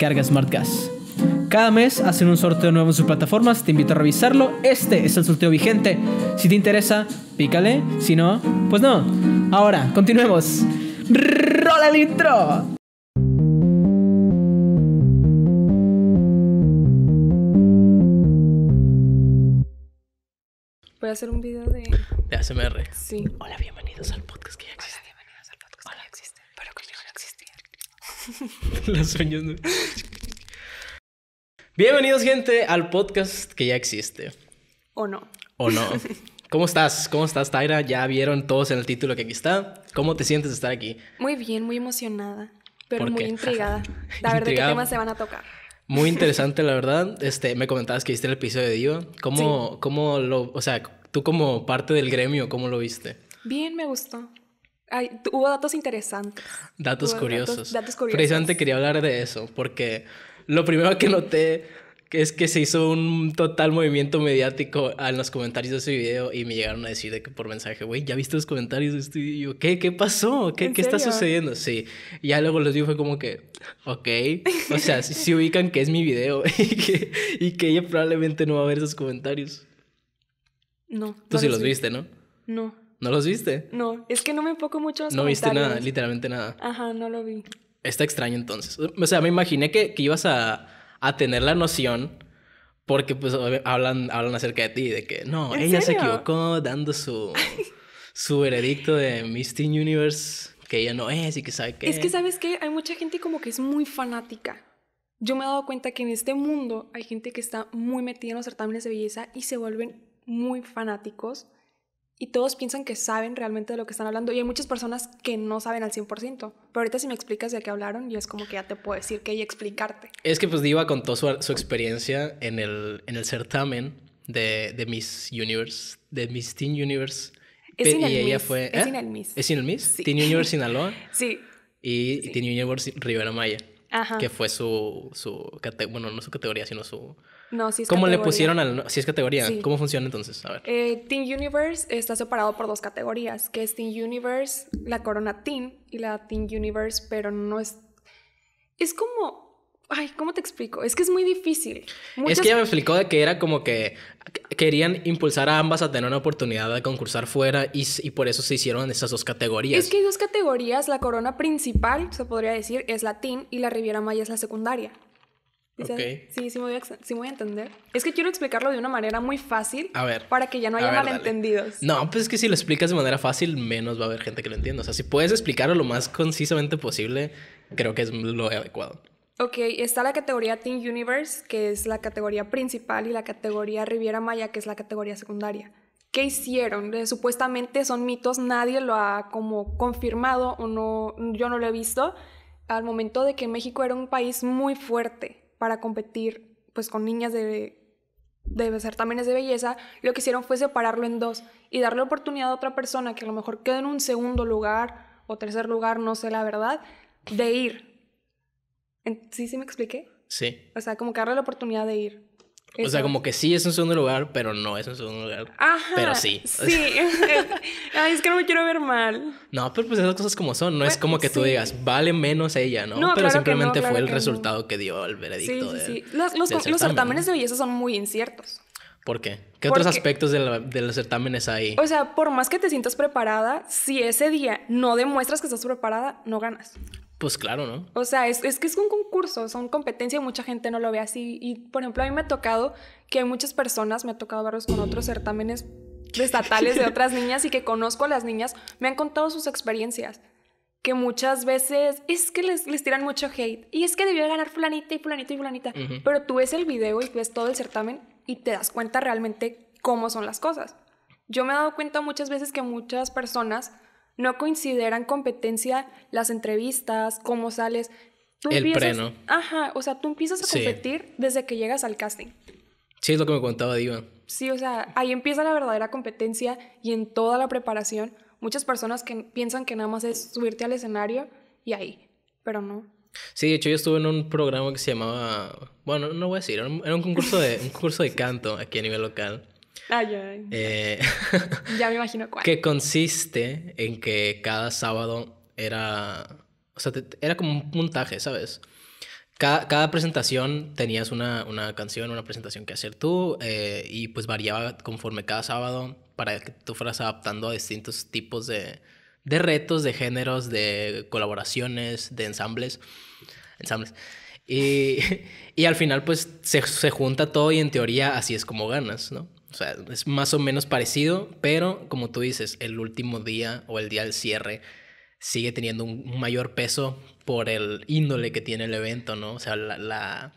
Carga SmartGas. Cada mes hacen un sorteo nuevo en sus plataformas, te invito a revisarlo. Este es el sorteo vigente. Si te interesa, pícale. Si no, pues no. Ahora, continuemos. ¡Rola el intro! Voy a hacer un video de... De ASMR. Sí. Hola, bienvenidos al podcast que ya existe. Los sueños. Bienvenidos, gente, al podcast que ya existe. ¿O no? ¿O no? ¿Cómo estás? ¿Cómo estás, Tyra? Ya vieron todos en el título que aquí está. ¿Cómo te sientes estar aquí? Muy bien, muy emocionada, pero muy intrigada. A ver de qué temas se van a tocar. Muy interesante, la verdad. Este, me comentabas que viste el episodio de Diva. ¿Cómo, cómo lo, o sea, tú como parte del gremio, cómo lo viste? Bien, me gustó hubo datos interesantes. Datos curiosos. Precisamente quería hablar de eso, porque lo primero que noté es que se hizo un total movimiento mediático en los comentarios de ese video y me llegaron a decir de que por mensaje, güey, ¿ya viste los comentarios? Este y yo, ¿qué? pasó? ¿Qué, está sucediendo? Sí. Y ya luego les digo, fue como que, ok. O sea, si, si ubican que es mi video y que, ella probablemente no va a ver esos comentarios. No. Tú sí los viste, ¿no? No. ¿No los viste? No, es que no me enfoco mucho en los No viste nada, literalmente nada. Ajá, no lo vi. Está extraño entonces. O sea, me imaginé que, que ibas a, tener la noción porque pues hablan, hablan acerca de ti, de que no, ella se equivocó dando su, su veredicto de Miss Universe, que ella no es y que sabe que... Es que sabes que hay mucha gente como que es muy fanática. Yo me he dado cuenta que en este mundo hay gente que está muy metida en los certámenes de belleza y se vuelven muy fanáticos y todos piensan que saben realmente de lo que están hablando y hay muchas personas que no saben al 100%, pero ahorita si me explicas de qué hablaron y es como que ya te puedo decir que y explicarte. Es que pues Diva contó su, su experiencia en el, en el certamen de, de, Miss Universe, de Miss Teen Universe. Es y ¿eh? sin el Miss. ¿Es sin el Miss? Teen Universe Sinaloa. sí. Y Teen Universe Rivera Maya. Ajá. Que fue su, su... Bueno, no su categoría, sino su no, sí es ¿Cómo le pusieron al...? Sí es categoría. ¿Cómo funciona entonces? A ver. Eh, teen Universe está separado por dos categorías, que es Teen Universe, la corona Teen y la Teen Universe, pero no es... Es como... Ay, ¿cómo te explico? Es que es muy difícil. Es que ella me explicó de que era como que querían impulsar a ambas a tener una oportunidad de concursar fuera y, y, por eso se hicieron esas dos categorías. Es que hay dos categorías. La corona principal, se podría decir, es la teen y la Riviera Maya es la secundaria. Sí, sí voy a, sí voy a, entender. Es que quiero explicarlo de una manera muy fácil. A ver. Para que ya no haya malentendidos. No, pues es que si lo explicas de manera fácil, menos va a haber gente que lo entienda. O sea, si puedes explicarlo lo más concisamente posible, creo que es lo adecuado. Ok, está la categoría Teen Universe, que es la categoría principal, y la categoría Riviera Maya, que es la categoría secundaria. ¿Qué hicieron? Eh, supuestamente son mitos, nadie lo ha como confirmado o no, yo no lo he visto. Al momento de que México era un país muy fuerte, para competir pues con niñas de, de certámenes de belleza, lo que hicieron fue separarlo en dos y darle oportunidad a otra persona que a lo mejor quede en un segundo lugar o tercer lugar, no sé la verdad, de ir. ¿Sí, sí me expliqué? Sí. O sea, como que darle la oportunidad de ir. O sea, como que sí es un segundo lugar, pero no es un segundo lugar. Pero sí. Sí. Ay, es que no me quiero ver mal. No, pero pues esas cosas como son. No es pues, como que tú digas, vale menos ella, ¿no? no pero simplemente fue el resultado que dio el veredicto. Sí, sí, sí. los, los certámenes de belleza son muy inciertos. ¿Por qué? ¿Qué otros aspectos de, los certámenes hay? O sea, por más que te sientas preparada, si ese día no demuestras que estás preparada, no ganas. Pues claro, ¿no? O sea, es, es que es un concurso, son competencia y mucha gente no lo ve así. Y, por ejemplo, a mí me ha tocado que hay muchas personas, me ha tocado verlos con otros certámenes estatales de otras niñas y que conozco a las niñas, me han contado sus experiencias. Que muchas veces es que les, les tiran mucho hate y es que debió ganar fulanita y fulanita y fulanita. Pero tú ves el video y ves todo el certamen y te das cuenta realmente cómo son las cosas. Yo me he dado cuenta muchas veces que muchas personas no consideran competencia las entrevistas, cómo sales. el Ajá, o sea, tú empiezas a competir desde que llegas al casting. Sí, es lo que me contaba Diva. Sí, o sea, ahí empieza la verdadera competencia y en toda la preparación, muchas personas que piensan que nada más es subirte al escenario y ahí, pero no. Sí, de hecho yo estuve en un programa que se llamaba, bueno, no voy a decir, era un, concurso de un concurso de canto aquí a nivel local. Ay, eh, ya me imagino cuál. Que consiste en que cada sábado era, o sea, era como un puntaje, ¿sabes? Cada, presentación tenías una, canción, una presentación que hacer tú eh, y pues variaba conforme cada sábado para que tú fueras adaptando a distintos tipos de, de retos, de géneros, de colaboraciones, de ensambles. ensambles. Y, al final, pues, se, junta todo y en teoría así es como ganas, ¿no? O sea, es más o menos parecido, pero como tú dices, el último día o el día del cierre sigue teniendo un mayor peso por el índole que tiene el evento, ¿no? O sea, la, la,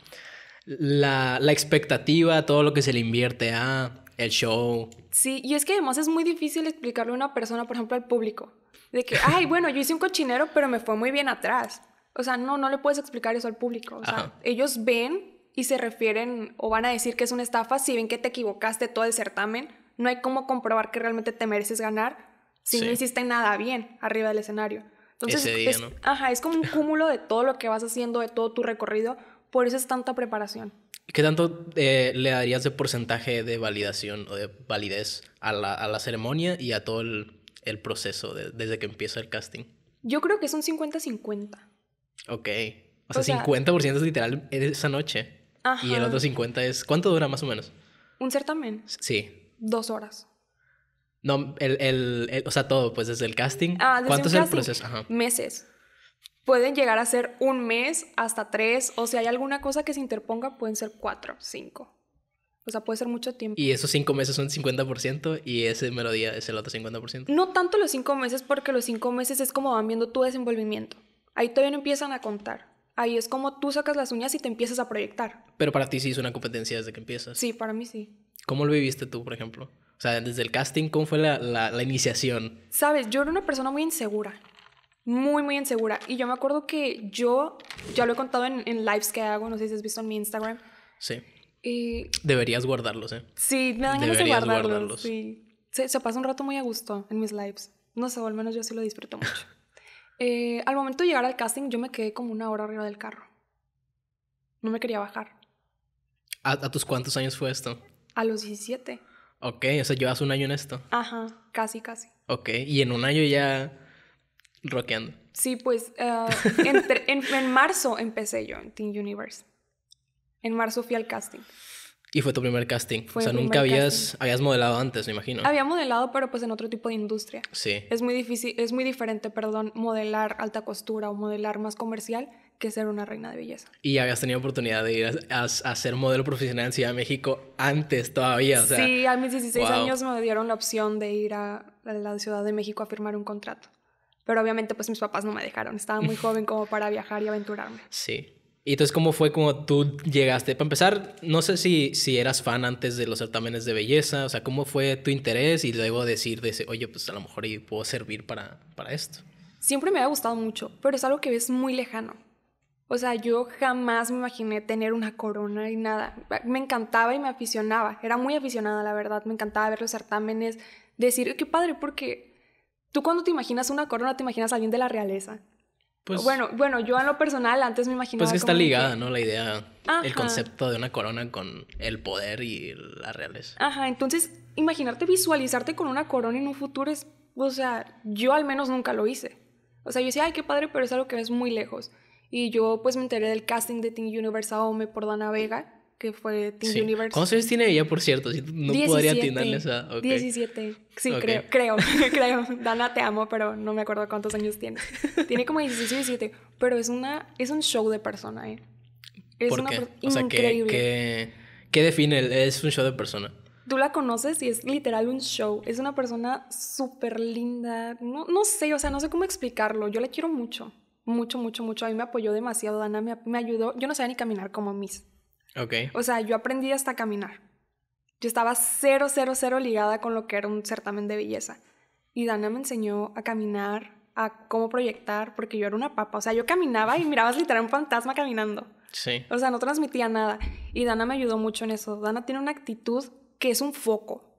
la expectativa, todo lo que se le invierte a el show. Sí, y es que además es muy difícil explicarle a una persona, por ejemplo, al público. De que, ay, bueno, yo hice un cochinero, pero me fue muy bien atrás. O sea, no, no le puedes explicar eso al público. ellos ven y se refieren o van a decir que es una estafa si ven que te equivocaste todo el certamen. No hay cómo comprobar que realmente te mereces ganar si no hiciste nada bien arriba del escenario. Entonces, es, ajá, es como un cúmulo de todo lo que vas haciendo, de todo tu recorrido. Por eso es tanta preparación. ¿Qué tanto eh, le darías de porcentaje de validación o de validez a la, a la ceremonia y a todo el el proceso desde que empieza el casting? Yo creo que es un 50-50. Ok. O, sea, 50% es literal esa noche. Y el otro 50 es... ¿Cuánto dura más o menos? Un certamen. Sí. Dos horas. No, el, o sea, todo, pues desde el casting. Ah, desde ¿Cuánto es el proceso? Meses. Pueden llegar a ser un mes hasta tres, o si hay alguna cosa que se interponga, pueden ser cuatro, cinco. O sea, puede ser mucho tiempo. Y esos cinco meses son 50% y ese melodía es el otro 50%. No tanto los cinco meses porque los cinco meses es como van viendo tu desenvolvimiento. Ahí todavía no empiezan a contar. Ahí es como tú sacas las uñas y te empiezas a proyectar. Pero para ti sí es una competencia desde que empiezas. Sí, para mí sí. ¿Cómo lo viviste tú, por ejemplo? O sea, desde el casting, ¿cómo fue la, iniciación? Sabes, yo era una persona muy insegura. Muy, muy insegura. Y yo me acuerdo que yo, ya lo he contado en, en lives que hago, no sé si has visto en mi Instagram. Sí Deberías guardarlos, ¿eh? Sí, me dan ganas de guardarlos. Sí. Se, pasa un rato muy a gusto en mis lives. No sé, o al menos yo sí lo disfruto mucho. Eh, al momento de llegar al casting, yo me quedé como una hora arriba del carro. No me quería bajar. ¿A, tus cuántos años fue esto? A los 17. Ok, o sea, hace un año en esto. Ajá, casi, casi. Ok, y en un año ya rockeando. Sí, pues ah, en, en marzo empecé yo en Teen Universe. En marzo fui al casting. ¿Y fue tu primer casting? o sea, nunca habías, habías modelado antes, me imagino. Había modelado, pero pues en otro tipo de industria. Sí. Es muy difícil, es muy diferente, perdón, modelar alta costura o modelar más comercial que ser una reina de belleza. Y habías tenido oportunidad de ir a, ser modelo profesional en Ciudad de México antes todavía. sí, a mis 16 años me dieron la opción de ir a, a la Ciudad de México a firmar un contrato. Pero obviamente pues mis papás no me dejaron, estaba muy joven como para viajar y aventurarme. Sí. Y entonces, ¿cómo fue como tú llegaste? Para empezar, no sé si, eras fan antes de los certámenes de belleza, o sea, ¿cómo fue tu interés? Y luego decir, de ese, oye, pues a lo mejor puedo servir para, para esto. Siempre me ha gustado mucho, pero es algo que ves muy lejano. O sea, yo jamás me imaginé tener una corona y nada. Me encantaba y me aficionaba. Era muy aficionada, la verdad. Me encantaba ver los certámenes, decir, qué padre, porque tú cuando te imaginas una corona, te imaginas a alguien de la realeza. Pues bueno, bueno, yo en lo personal antes me imaginaba. Pues que está ligada, ¿no? La idea, el concepto de una corona con el poder y la realeza. Ajá, entonces imaginarte visualizarte con una corona en un futuro es, o sea, yo al menos nunca lo hice. O sea, yo decía, ay, qué padre, pero es algo que ves muy lejos. Y yo pues me enteré del casting de Teen Universe Ome por Dana Vega que fue Teen Universe. ¿Cuántos años tiene ella, por cierto? No podría atinarle esa. 17. Sí, creo, creo, creo. Dana, te amo, pero no me acuerdo cuántos años tiene. tiene como 16 17, pero es, una, es un show de persona, ¿eh? Es una persona increíble. ¿qué, define? es un show de persona tú la conoces y es literal un show. Es una persona súper linda. No, no sé, o sea, no sé cómo explicarlo. Yo la quiero mucho, mucho, mucho, mucho. A mí me apoyó demasiado. Dana me, me ayudó. Yo no sabía ni caminar como Miss. Ok. O sea, yo aprendí hasta caminar. Yo estaba cero, cero, cero ligada con lo que era un certamen de belleza. Y Dana me enseñó a caminar, a cómo proyectar, porque yo era una papa. O sea, yo caminaba y mirabas literal un fantasma caminando. Sí. O sea, no transmitía nada. Y Dana me ayudó mucho en eso. Dana tiene una actitud que es un foco.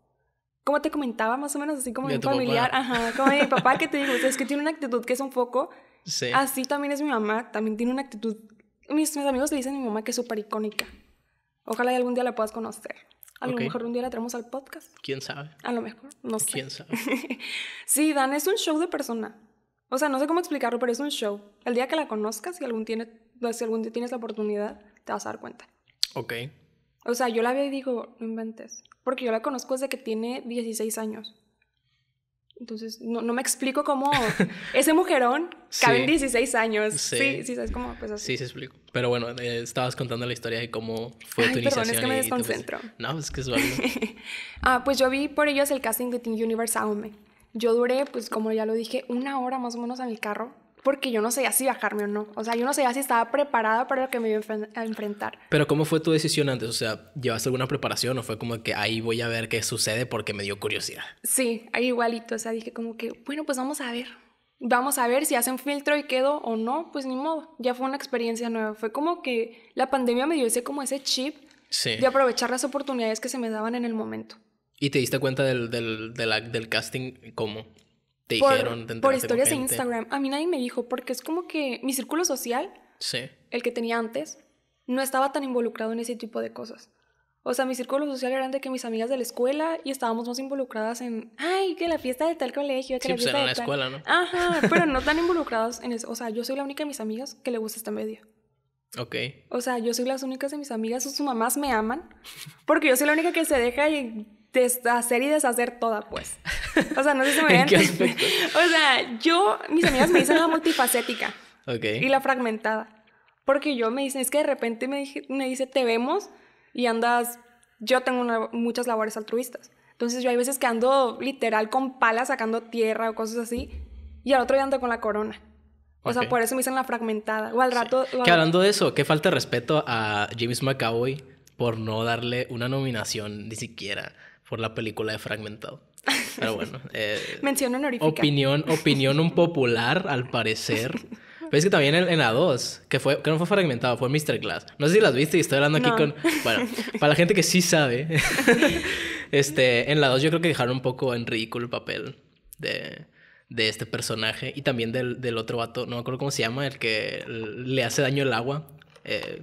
Como te comentaba, más o menos así como mi familiar, ajá, como mi papá que te digo, es que tiene una actitud que es un foco. Sí. Así también es mi mamá, también tiene una actitud. Mis, mis amigos le dicen a mi mamá que es súper icónica. Ojalá y algún día la puedas conocer. A lo mejor un día la traemos al podcast. ¿Quién sabe? A lo mejor, no sé. ¿Quién sabe? sí, Dan es un show de persona. O sea, no sé cómo explicarlo, pero es un show. El día que la conozcas, y algún, tiene, si algún día tienes la oportunidad, te vas a dar cuenta. Ok. O sea, yo la veo y digo, no inventes. Porque yo la conozco desde que tiene 16 años. Entonces, no, me explico cómo ese mujerón cabe en 16 años. Sí, sí, ¿sabes cómo? Pues así. Sí, se explico. Pero bueno, eh, estabas contando la historia de cómo fue Ay, perdón, es que me desconcentro. no, pues, es que es válido. Ah, pues yo vi por ellos el casting de Teen Universe Aume. Yo duré, pues como ya lo dije, una hora más o menos en el carro porque yo no sabía si bajarme o no. O sea, yo no sabía si estaba preparada para lo que me iba a enfrentar. Pero ¿cómo fue tu decisión antes? O sea, ¿llevaste alguna preparación o fue como que ahí voy a ver qué sucede porque me dio curiosidad? Sí, ahí igualito. O sea, dije como que, bueno, pues vamos a ver. Vamos a ver si hacen filtro y quedo o no, pues ni modo. Ya fue una experiencia nueva. Fue como que la pandemia me dio ese como ese chip de aprovechar las oportunidades que se me daban en el momento. ¿Y te diste cuenta del, del, del, del casting cómo? Te por, dijeron, Por historias en Instagram. A mí nadie me dijo, porque es como que mi círculo social, el que tenía antes, no estaba tan involucrado en ese tipo de cosas. O sea, mi círculo social era grande que mis amigas de la escuela y estábamos más involucradas en, ay, que la fiesta de tal colegio, que la pues, fiesta de la escuela, ¿no? Ajá, pero no tan involucrados en eso. O sea, yo soy la única de mis amigas que le gusta esta media. Ok. O sea, yo soy las únicas de mis amigas, sus mamás me aman, porque yo soy la única que se deja y deshacer y deshacer toda, pues. O sea, no sé si me ven. o sea, yo, mis amigas me dicen la multifacética Ok. y la fragmentada. Porque yo me dicen, es que de repente me, me dice, te vemos y andas, yo tengo muchas labores altruistas. Entonces yo hay veces que ando literal con palas sacando tierra o cosas así y al otro día ando con la corona. O sea, por eso me dicen la fragmentada. O al rato... Que hablando de eso, qué falta de respeto a James McAvoy por no darle una nominación ni siquiera por la película de Fragmentado. Pero bueno. Eh, Mención honorífica. Opinión, opinión un popular, al parecer. Pero es que también en, la 2, que, que no fue fragmentado, fue Mr. Glass. No sé si las viste y estoy hablando aquí con... Bueno, para la gente que sí sabe, este, en la 2 yo creo que dejaron un poco en ridículo el papel de, de este personaje y también del, del, otro vato, no me acuerdo cómo se llama, el que le hace daño el agua. Eh,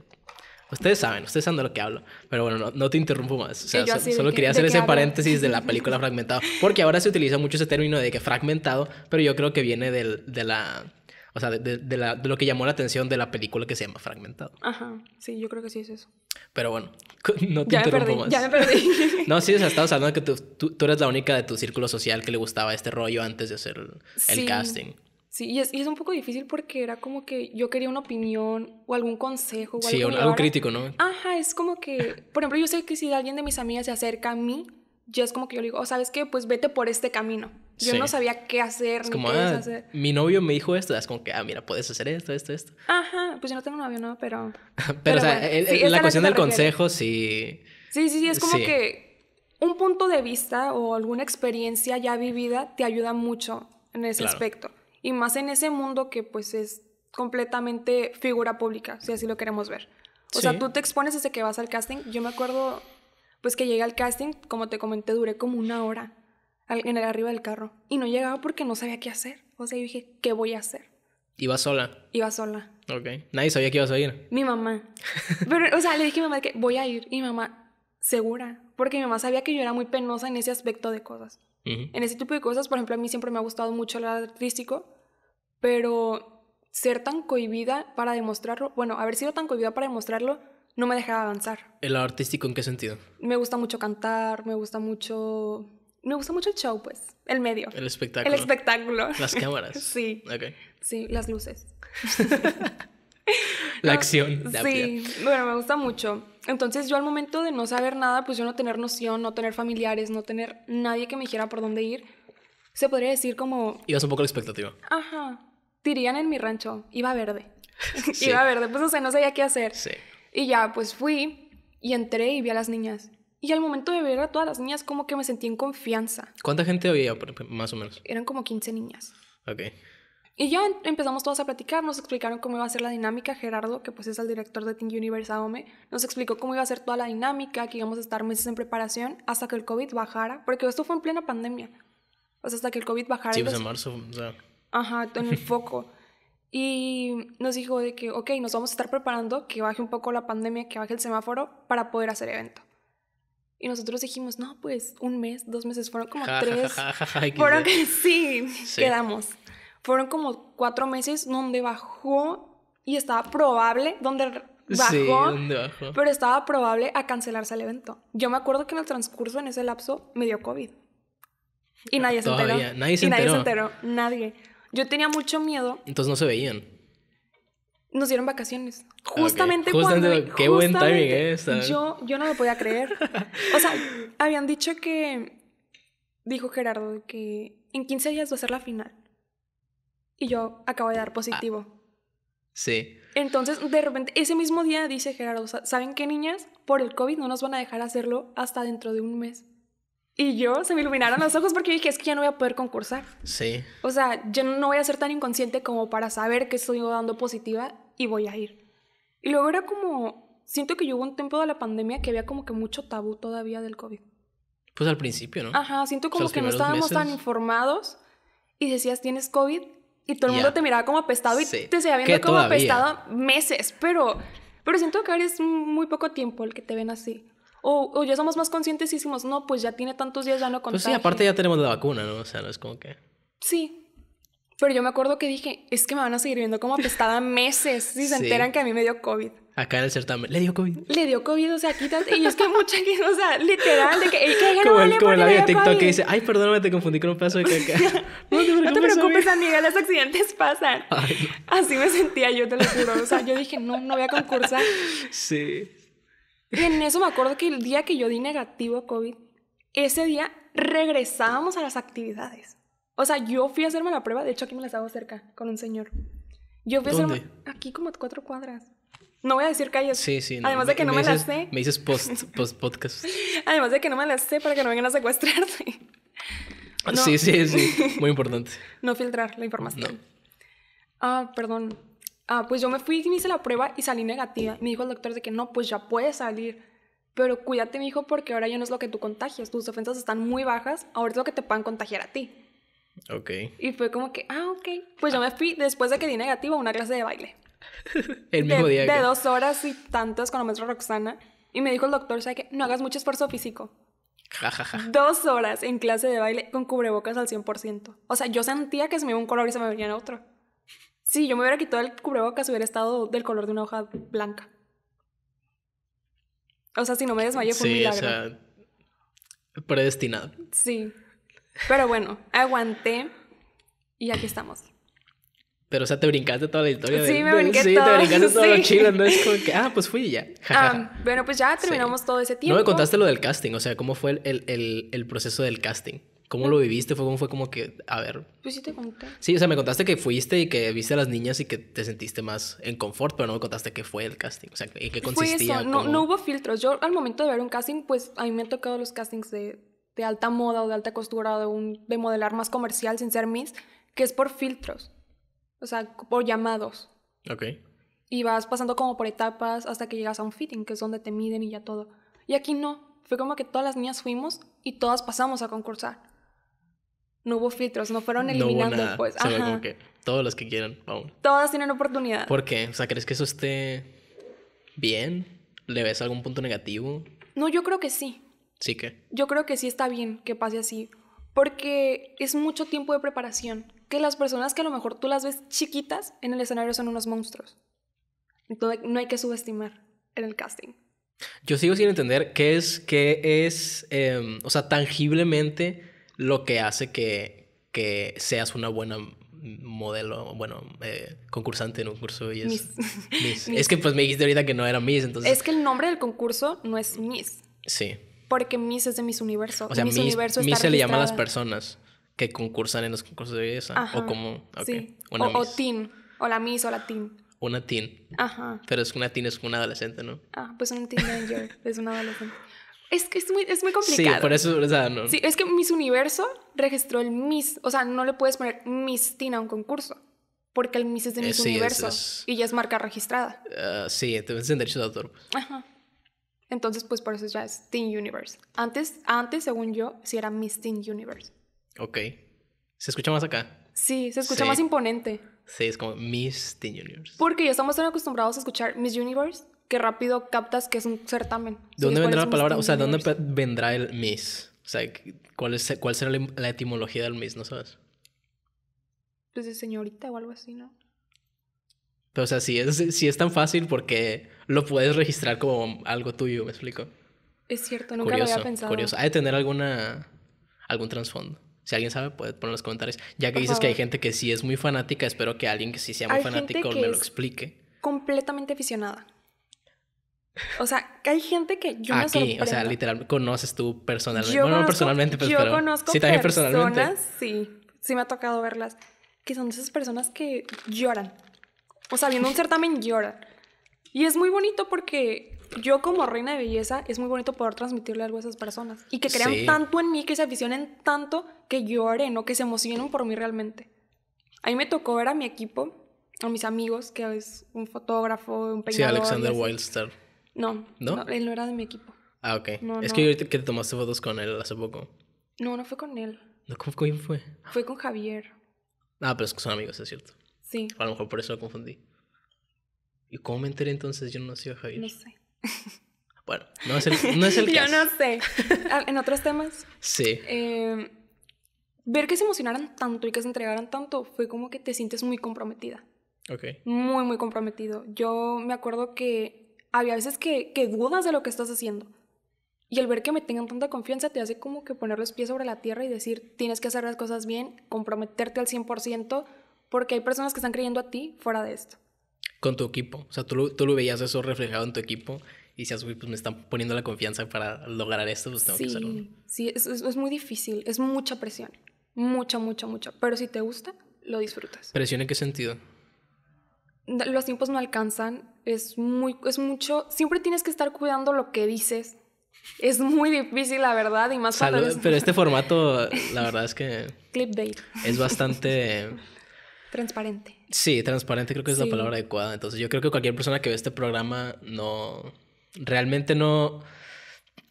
Ustedes saben, ustedes saben de lo que hablo. Pero bueno, no, te interrumpo más. solo quería hacer ese paréntesis de la película fragmentado. Porque ahora se utiliza mucho ese término de que fragmentado, pero yo creo que viene del, de la... O sea, de, lo que llamó la atención de la película que se llama Fragmentado. Ajá, sí, yo creo que sí es eso. Pero bueno, no te ya interrumpo perdí, más. Ya me perdí. no, sí, o sea, estabas hablando de que tú, tú, eres la única de tu círculo social que le gustaba este rollo antes de hacer el, sí. el casting. Sí, y es, un poco difícil porque era como que yo quería una opinión o algún consejo. sí, algo, crítico, ¿no? Ajá, es como que, por ejemplo, yo sé que si alguien de mis amigas se acerca a mí, yo es como que yo le digo, o oh, ¿sabes qué? Pues vete por este camino. Yo no sabía qué hacer. Es ni como, qué ah, hacer. mi novio me dijo esto, es como que, ah, mira, puedes hacer esto, esto, esto. Ajá, pues yo no tengo novio, ¿no? Pero... pero, o sea, la cuestión del consejo, sí... Sí, sí, sí, es como que un punto de vista o alguna experiencia ya vivida te ayuda mucho en ese aspecto y más en ese mundo que pues es completamente figura pública, si así lo queremos ver. O sea, tú te expones desde que vas al casting. Yo me acuerdo, pues que llegué al casting, como te comenté, duré como una hora en el arriba del carro y no llegaba porque no sabía qué hacer. O sea, yo dije, ¿qué voy a hacer? ¿Iba sola? Iba sola. Ok. Nadie sabía que ibas a ir. Mi mamá. Pero, o sea, le dije a mi mamá que voy a ir. Y mi mamá, segura. Porque mi mamá sabía que yo era muy penosa en ese aspecto de cosas. En ese tipo de cosas, por ejemplo, a mí siempre me ha gustado mucho el artístico, pero ser tan cohibida para demostrarlo, bueno, haber sido tan cohibida para demostrarlo, no me dejaba avanzar. ¿El artístico en qué sentido? Me gusta mucho cantar, me gusta mucho... Me gusta mucho el show, pues, el medio. El espectáculo. El espectáculo. Las cámaras. sí. Okay. Sí, las luces. la acción. sí, bueno, me gusta mucho. Entonces yo al momento de no saber nada, pues yo no tener noción, no tener familiares, no tener nadie que me dijera por dónde ir, se podría decir como... Ibas un poco a la expectativa. Ajá. tirían en mi rancho, iba verde. Iba verde, pues o sea, no sabía qué hacer. Sí. Y ya, pues fui y entré y vi a las niñas. Y al momento de ver a todas las niñas, como que me sentí en confianza. ¿Cuánta gente había, más o menos? Eran como 15 niñas. Ok. Y ya em, empezamos todos a platicar, nos explicaron cómo iba a ser la dinámica, Gerardo, que pues es el director de Think Universe AOME, nos explicó cómo iba a ser toda la dinámica, que íbamos a estar meses en preparación hasta que el COVID bajara, porque esto fue en plena pandemia, o sea, hasta que el COVID bajara. Sí, pues, en marzo, Ajá, en el foco. Y nos dijo de que, ok, nos vamos a estar preparando, que baje un poco la pandemia, que baje el semáforo para poder hacer evento. Y nosotros dijimos, no, pues un mes, dos meses, fueron como tres. fueron que sí, sí, quedamos fueron como cuatro meses donde bajó y estaba probable, donde bajó, pero estaba probable a cancelarse el evento. Yo me acuerdo que en el transcurso, en ese lapso, me dio COVID. Y nadie se enteró. Nadie se y enteró. nadie se enteró. Nadie. Yo tenía mucho miedo. Entonces no se veían. Nos dieron vacaciones. Justamente, cuando. Qué buen timing ¿eh? es. Yo, yo no me podía creer. o sea, habían dicho que. Dijo Gerardo que en 15 días va a ser la final y yo acabo de dar ah. positivo. sí. Entonces, de repente, ese mismo día dice Gerardo, ¿saben qué niñas? Por el COVID no nos van a dejar hacerlo hasta dentro de un mes. Y yo se me iluminaron los ojos porque dije, es que ya no voy a poder concursar. Sí. O sea, yo no voy a ser tan inconsciente como para saber que estoy dando positiva y voy a ir. Y luego era como, siento que yo hubo un tiempo de la pandemia que había como que mucho tabú todavía del COVID. Pues al principio, ¿no? Ajá, siento como que no estábamos tan informados y decías, tienes COVID y todo el mundo te miraba como apestado y te seguía viendo como apestado meses, pero, pero siento que ahora es muy poco tiempo el que te ven así. O, ya somos más conscientes y decimos, no, pues ya tiene tantos días, ya no contagia. Pues sí, aparte ya tenemos la vacuna, ¿no? O sea, no es como que... Sí, pero yo me acuerdo que dije, es que me van a seguir viendo como apestada meses si se enteran que a mí me dio COVID. Acá en el certamen. Le dio COVID. Le dio COVID, o sea, quítate. Y es que mucha gente, o sea, literal, de que, que como el, como de TikTok que dice, ay, perdóname, te confundí con un pedazo de caca. no te preocupes, no te amiga, los accidentes pasan. Así me sentía yo, te lo juro. O sea, yo dije, no, no voy a concursar. Sí. Y en eso me acuerdo que el día que yo di negativo a COVID, ese día regresábamos a las actividades. O sea, yo fui a hacerme la prueba, de hecho aquí me las hago cerca, con un señor. Yo fui a hacerme... Aquí como cuatro cuadras. No voy a decir calles. Sí, sí. Además de que no me, las sé. Me dices post, post podcast. Además de que no me las sé para que no vengan a secuestrarte. Ah, sí, sí, sí. Muy importante. no filtrar la información. Ah, perdón. Ah, pues yo me fui y me hice la prueba y salí negativa. Me dijo el doctor de que no, pues ya puedes salir. Pero cuídate, mi hijo, porque ahora ya no es lo que tú contagias. Tus defensas están muy bajas. Ahora es lo que te puedan contagiar a ti. Ok. Y fue como que, ah, ok. Pues yo me fui, después de que di negativo, a una clase de baile. El mismo de, dos horas y tantas con la maestra Roxana. Y me dijo el doctor, sea que No hagas mucho esfuerzo físico. Dos horas en clase de baile con cubrebocas al 100%. O sea, yo sentía que se me iba un color y se me venía otro. Si yo me hubiera quitado el cubrebocas, hubiera estado del color de una hoja blanca. O sea, si no me desmayé fue sí, O sea, predestinado. Sí. Pero bueno, aguanté y aquí estamos. Pero, o sea, te brincaste toda la historia. Sí, de, me brinqué Sí, te brincaste todo lo chido, ¿no? Es como que, ah, pues fui y ya. Ah, bueno, pues ya terminamos todo ese tiempo. No me contaste lo del casting, o sea, ¿cómo fue el, el, el, proceso del casting? ¿Cómo lo viviste? Fue fue como que, a ver. Pues sí te conté. Sí, o sea, me contaste que fuiste y que viste a las niñas y que te sentiste más en confort, pero no me contaste qué fue el casting, o sea, en qué consistía. No, no, hubo filtros. Yo al momento de ver un casting, pues a mí me han tocado los castings de, de alta moda o de alta costura o de, un, de modelar más comercial sin ser Miss, que es por filtros. O sea, por llamados. Ok. Y vas pasando como por etapas hasta que llegas a un fitting, que es donde te miden y ya todo. Y aquí no. Fue como que todas las niñas fuimos y todas pasamos a concursar. No hubo filtros, no fueron eliminando no hubo nada. Pues, como que todos los que quieran, vamos. Todas tienen oportunidad. ¿Por qué? O sea, ¿crees que eso esté bien? ¿Le ves algún punto negativo? No, yo creo que sí. ¿Sí que? Yo creo que sí está bien que pase así. Porque es mucho tiempo de preparación que las personas que a lo mejor tú las ves chiquitas en el escenario son unos monstruos. Entonces no hay que subestimar en el casting. Yo sigo sin entender qué es, qué es, em, o sea, tangiblemente lo que hace que, que seas una buena modelo, bueno, eh, concursante en un curso... y es Es que pues me dijiste ahorita que no era Miss, entonces... Es que el nombre del concurso no es Miss. Sí. Porque Miss es de Miss Universo. O sea, Miss, se le llama a las personas que concursan en los concursos de belleza. o como. Okay, sí. o, o teen. O la Miss o la Teen. Una teen. Ajá. Pero es que una teen es como una adolescente, ¿no? Ah, pues una teenager. es una adolescente. Es que es muy, es muy complicado. Sí, por eso, o sea, no. Sí, es que Miss Universo registró el Miss. O sea, no le puedes poner Miss Teen a un concurso. Porque el Miss es de eh, Miss Universo. Y ya es marca registrada. Ah, sí, te ves en derechos de autor. Ajá. Entonces, pues por eso ya es Teen Universe. Antes, antes según yo, sí era Miss Teen Universe. Ok. ¿Se escucha más acá? Sí, se escucha más imponente. Sí, es como Miss Teen Universe. Porque ya estamos tan acostumbrados a escuchar Miss Universe que rápido captas que es un certamen. ¿De dónde vendrá la palabra? O sea, ¿de dónde vendrá el Miss? O sea, ¿cuál, cuál será la etimología del Miss? ¿No sabes? Pues de señorita o algo así, ¿no? Pero, o sea, si es, si es tan fácil porque lo puedes registrar como algo tuyo, ¿me explico? Es cierto, nunca lo había pensado. Curioso. Ha de tener alguna, algún trasfondo. Si alguien sabe, puede poner en los comentarios. Ya que dices que hay gente que sí es muy fanática, espero que alguien que sí sea muy fanático me lo explique. Completamente aficionada. O sea, hay gente que yo Aquí, me Aquí, o sea, literal, conoces tú personalmente. Pues, yo personalmente, pero. Yo conozco personas, sí. Sí me ha tocado verlas. Que son esas personas que lloran. O sea, viendo un certamen lloran. Y es muy bonito porque yo como reina de belleza es muy bonito poder transmitirle algo a esas personas y que crean tanto en mí, que se aficionen tanto, que lloren o que se emocionen por mí realmente. A mí me tocó ver a mi equipo, a mis amigos, que es un fotógrafo, un peinador. Sí, Alexander Wildstar. No, no, él no era de mi equipo. Ah, ok. es que que ahorita que te tomaste fotos con él hace poco. No, no fue con él. No, ¿Con quién fue? Fue con Javier. Ah, pero es que son amigos, es cierto. Sí. A lo mejor por eso lo confundí. ¿Y cómo me enteré entonces? Yo no a Javier. No sé. Bueno, no es el, caso. Yo no sé. Ah, en otros temas. Sí. Em, ver que se emocionaran tanto y que se entregaran tanto fue como que te sientes muy comprometida. Ok. Muy, muy comprometido. Yo me acuerdo que había veces que, que dudas de lo que estás haciendo. Y el ver que me tengan tanta confianza te hace como que poner los pies sobre la tierra y decir, tienes que hacer las cosas bien, comprometerte al 100%, porque hay personas que están creyendo a ti fuera de esto con tu equipo. O sea, tú, tú lo veías eso reflejado en tu equipo y si pues me están poniendo la confianza para lograr esto, pues tengo sí, que hacerlo. Sí, es, muy difícil, es mucha presión. Mucha, mucha, mucha. Pero si te gusta, lo disfrutas. ¿Presión en qué sentido? Los tiempos no alcanzan, es, muy, es mucho. Siempre tienes que estar cuidando lo que dices. Es muy difícil, la verdad, y más Salud, Pero este formato, la verdad es que. Clipbait. Es bastante. Transparente. Sí, transparente creo que es la palabra adecuada. Entonces yo creo que cualquier persona que ve este programa no... Realmente no...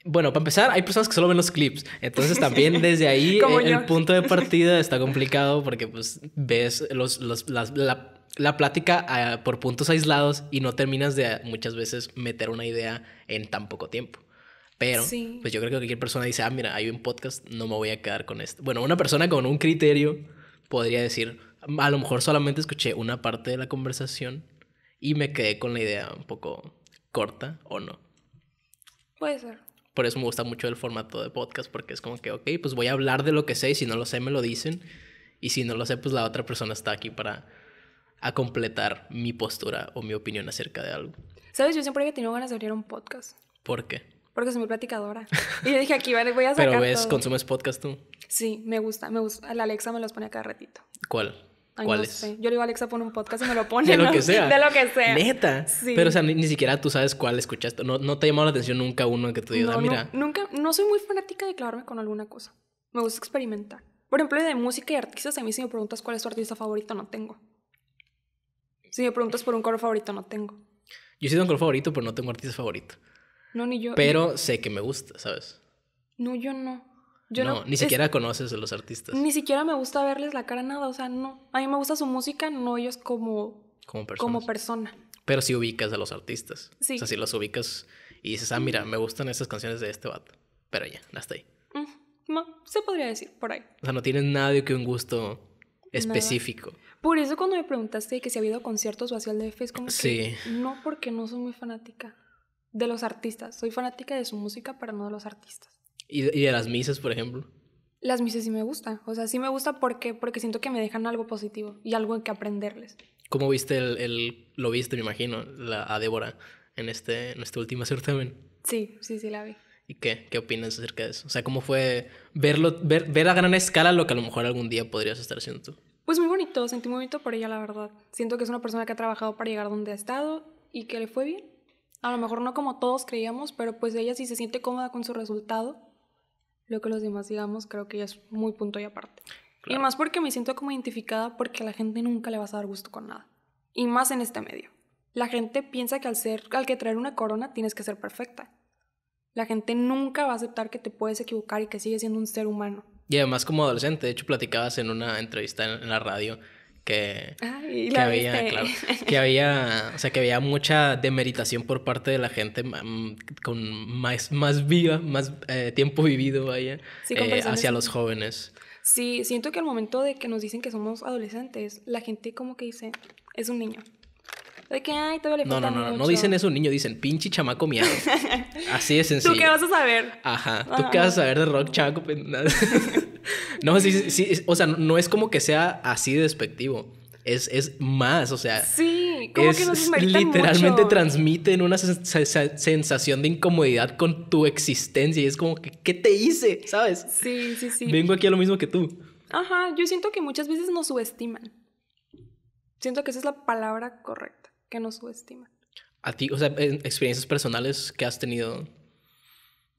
Bueno, para empezar, hay personas que solo ven los clips. Entonces también desde ahí eh, el, punto de partida está complicado porque pues ves los, los la, la, plática ah, por puntos aislados y no terminas de muchas veces meter una idea en tan poco tiempo. Pero, pues yo creo que cualquier persona dice, ah, mira, hay un podcast, no me voy a quedar con esto. Bueno, una persona con un criterio podría decir, a lo mejor solamente escuché una parte de la conversación y me quedé con la idea un poco corta o no. Puede ser. Por eso me gusta mucho el formato de podcast, porque es como que, ok, pues voy a hablar de lo que sé y si no lo sé me lo dicen. Y si no lo sé, pues la otra persona está aquí para a completar mi postura o mi opinión acerca de algo. ¿Sabes? Yo siempre había tenido ganas de abrir un podcast. ¿Por qué? Porque soy muy platicadora. Y yo dije, aquí voy a sacar Pero ves, ¿consumes podcast tú? Sí, me gusta, me gusta. La Alexa me los pone cada ratito. ¿Cuál? Yo le digo a Alexa, pon un podcast y me lo pone. De lo que sea. De lo que sea. Neta. Sí. Pero, o sea, ni, siquiera tú sabes cuál escuchaste. No, no te ha llamado la atención nunca uno que te diga ah, no, mira. nunca, no soy muy fanática de clavarme con alguna cosa. Me gusta experimentar. Por ejemplo, de música y artistas, a mí si me preguntas cuál es tu artista favorito, no tengo. Si me preguntas por un color favorito, no tengo. Yo sí tengo un color favorito, pero no tengo artista favorito. No, ni yo. Pero sé que me gusta, ¿sabes? No, yo no no, ni siquiera conoces a los artistas. Ni siquiera me gusta verles la cara nada, o sea, no. A mí me gusta su música, no ellos como como, persona. Pero si ubicas a los artistas. Sí. O sea, si los ubicas y dices, ah, mira, me gustan estas canciones de este vato. Pero ya, hasta ahí. No, se podría decir, por ahí. O sea, no tienes nadie que un gusto específico. Por eso cuando me preguntaste que si ha habido conciertos o hacia el es como que no, porque no soy muy fanática de los artistas. Soy fanática de su música, pero no de los artistas. ¿Y de, las misas, por ejemplo? Las misas sí me gustan. O sea, sí me gusta porque, porque siento que me dejan algo positivo y algo en que aprenderles. ¿Cómo viste el, el lo viste, me imagino, a Débora en este, en este último certamen? Sí, sí, sí la vi. ¿Y qué? ¿Qué opinas acerca de eso? O sea, ¿cómo fue verlo, ver, a gran escala lo que a lo mejor algún día podrías estar haciendo tú? Pues muy bonito, sentí muy bonito por ella, la verdad. Siento que es una persona que ha trabajado para llegar donde ha estado y que le fue bien. A lo mejor no como todos creíamos, pero pues ella sí se siente cómoda con su resultado lo que los demás digamos creo que ya es muy punto y aparte. Y más porque me siento como identificada porque a la gente nunca le vas a dar gusto con nada. Y más en este medio. La gente piensa que al, ser, al que traer una corona tienes que ser perfecta. La gente nunca va a aceptar que te puedes equivocar y que sigues siendo un ser humano. Y además como adolescente, de hecho platicabas en una entrevista en la radio que, que había, o sea, que había mucha demeritación por parte de la gente mm, con más, más vida más eh, tiempo vivido, eh, hacia los jóvenes. Sí, siento que al momento de que nos dicen que somos adolescentes, la gente como que dice, es un niño. De ay, le No, no, no, no dicen eso un niño, dicen pinche chamaco miado. Así de sencillo. ¿Tú qué vas a saber? Ajá, ¿tú qué vas a saber de rock chamaco? Pues, no, sí, sí, o sea, no es como que sea así de despectivo. Es, es, más, o sea. Sí, como que nos Literalmente transmiten una sensación de incomodidad con tu existencia y es como que, ¿qué te hice? ¿Sabes? Sí, sí, sí. Vengo aquí a lo mismo que tú. Ajá, yo siento que muchas veces nos subestiman. Siento que esa es la palabra correcta que nos subestiman. A ti, o sea, experiencias personales que has tenido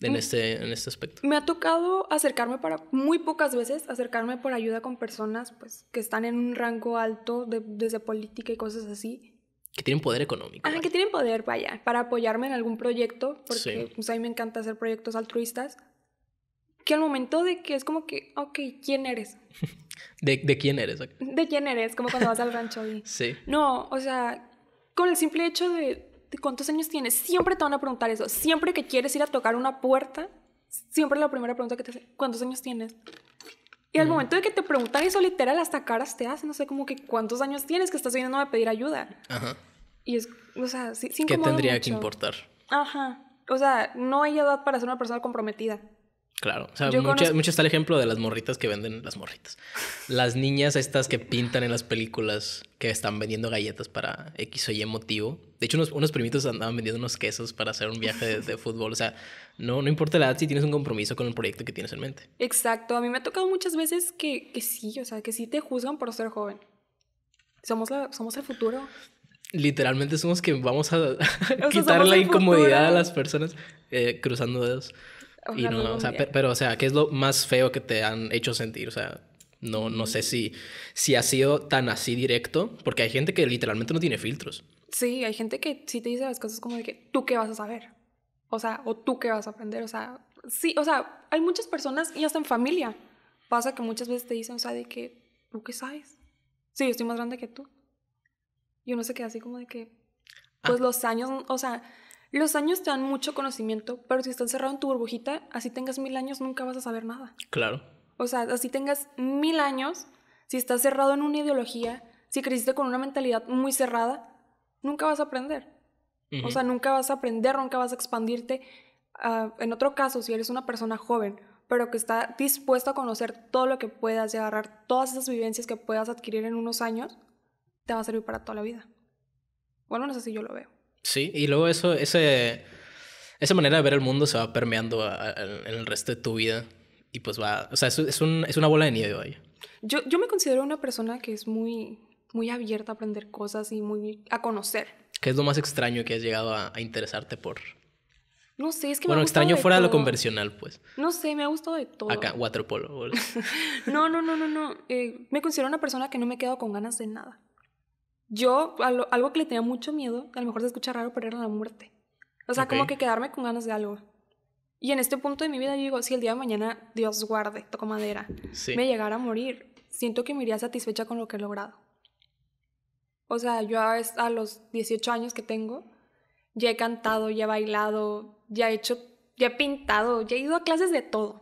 en, mm. este, en este aspecto. Me ha tocado acercarme para, muy pocas veces, acercarme por ayuda con personas pues, que están en un rango alto de, desde política y cosas así. Que tienen poder económico. Ah, que tienen poder, vaya, para apoyarme en algún proyecto, porque sí. pues, a mí me encanta hacer proyectos altruistas. Que al momento de que es como que, ok, ¿quién eres? ¿De, de quién eres? ¿De quién eres? Como cuando vas al rancho y... Sí. No, o sea, con el simple hecho de, cuántos años tienes, siempre te van a preguntar eso. Siempre que quieres ir a tocar una puerta, siempre la primera pregunta que te hacen ¿cuántos años tienes? Y al momento de que te preguntan eso, literal, hasta caras te hacen, no sé, como que cuántos años tienes que estás viniendo a pedir ayuda. Ajá. Y es, o sea, sí, ¿Qué tendría que importar? Ajá. O sea, no hay edad para ser una persona comprometida. Claro, o sea, mucho, está el ejemplo de las morritas que venden las morritas. Las niñas estas que pintan en las películas que están vendiendo galletas para X o Y motivo. De hecho, unos, unos primitos andaban vendiendo unos quesos para hacer un viaje de, fútbol. O sea, no, no importa la edad si tienes un compromiso con el proyecto que tienes en mente. Exacto, a mí me ha tocado muchas veces que, sí, o sea, que sí te juzgan por ser joven. Somos, la, somos el futuro. Literalmente somos que vamos a, quitar la incomodidad a las personas eh, cruzando dedos y no, o sea, pero, o sea, ¿qué es lo más feo que te han hecho sentir? O sea, no, no sé si, si ha sido tan así directo, porque hay gente que literalmente no tiene filtros. Sí, hay gente que sí te dice las cosas como de que tú qué vas a saber, o sea, o tú qué vas a aprender, o sea, sí, o sea, hay muchas personas y hasta en familia pasa que muchas veces te dicen, o sea, de que tú qué sabes, sí, yo estoy más grande que tú. Y uno se queda así como de que, pues ah. los años, o sea, los años te dan mucho conocimiento, pero si estás cerrado en tu burbujita, así tengas mil años, nunca vas a saber nada. Claro. O sea, así tengas mil años, si estás cerrado en una ideología, si creciste con una mentalidad muy cerrada, nunca vas a aprender. O sea, nunca vas a aprender, nunca vas a expandirte. Ah, en otro caso, si eres una persona joven, pero que está dispuesta a conocer todo lo que puedas y agarrar todas esas vivencias que puedas adquirir en unos años, te va a servir para toda la vida. Bueno, no sé si yo lo veo. Sí, y luego eso, ese, esa manera de ver el mundo se va permeando en el resto de tu vida. Y pues va, o sea, es, un, es una bola de nieve, ahí. Yo, yo me considero una persona que es muy, muy abierta a aprender cosas y muy a conocer. ¿Qué es lo más extraño que has llegado a, interesarte por? No sé, es que bueno, extraño fuera de lo convencional, pues. No sé, me ha gustado de todo. Acá, waterpolo. no, no, no, no, no. Eh, me considero una persona que no me quedado con ganas de nada. Yo, algo que le tenía mucho miedo, a lo mejor se escucha raro, pero era la muerte. O sea, como que quedarme con ganas de algo. Y en este punto de mi vida yo digo, si el día de mañana, Dios guarde, toco madera, me llegara a morir, siento que me iría satisfecha con lo que he logrado. O sea, yo a, los 18 años que tengo, ya he cantado, ya he bailado, ya he hecho, ya he pintado, ya he ido a clases de todo.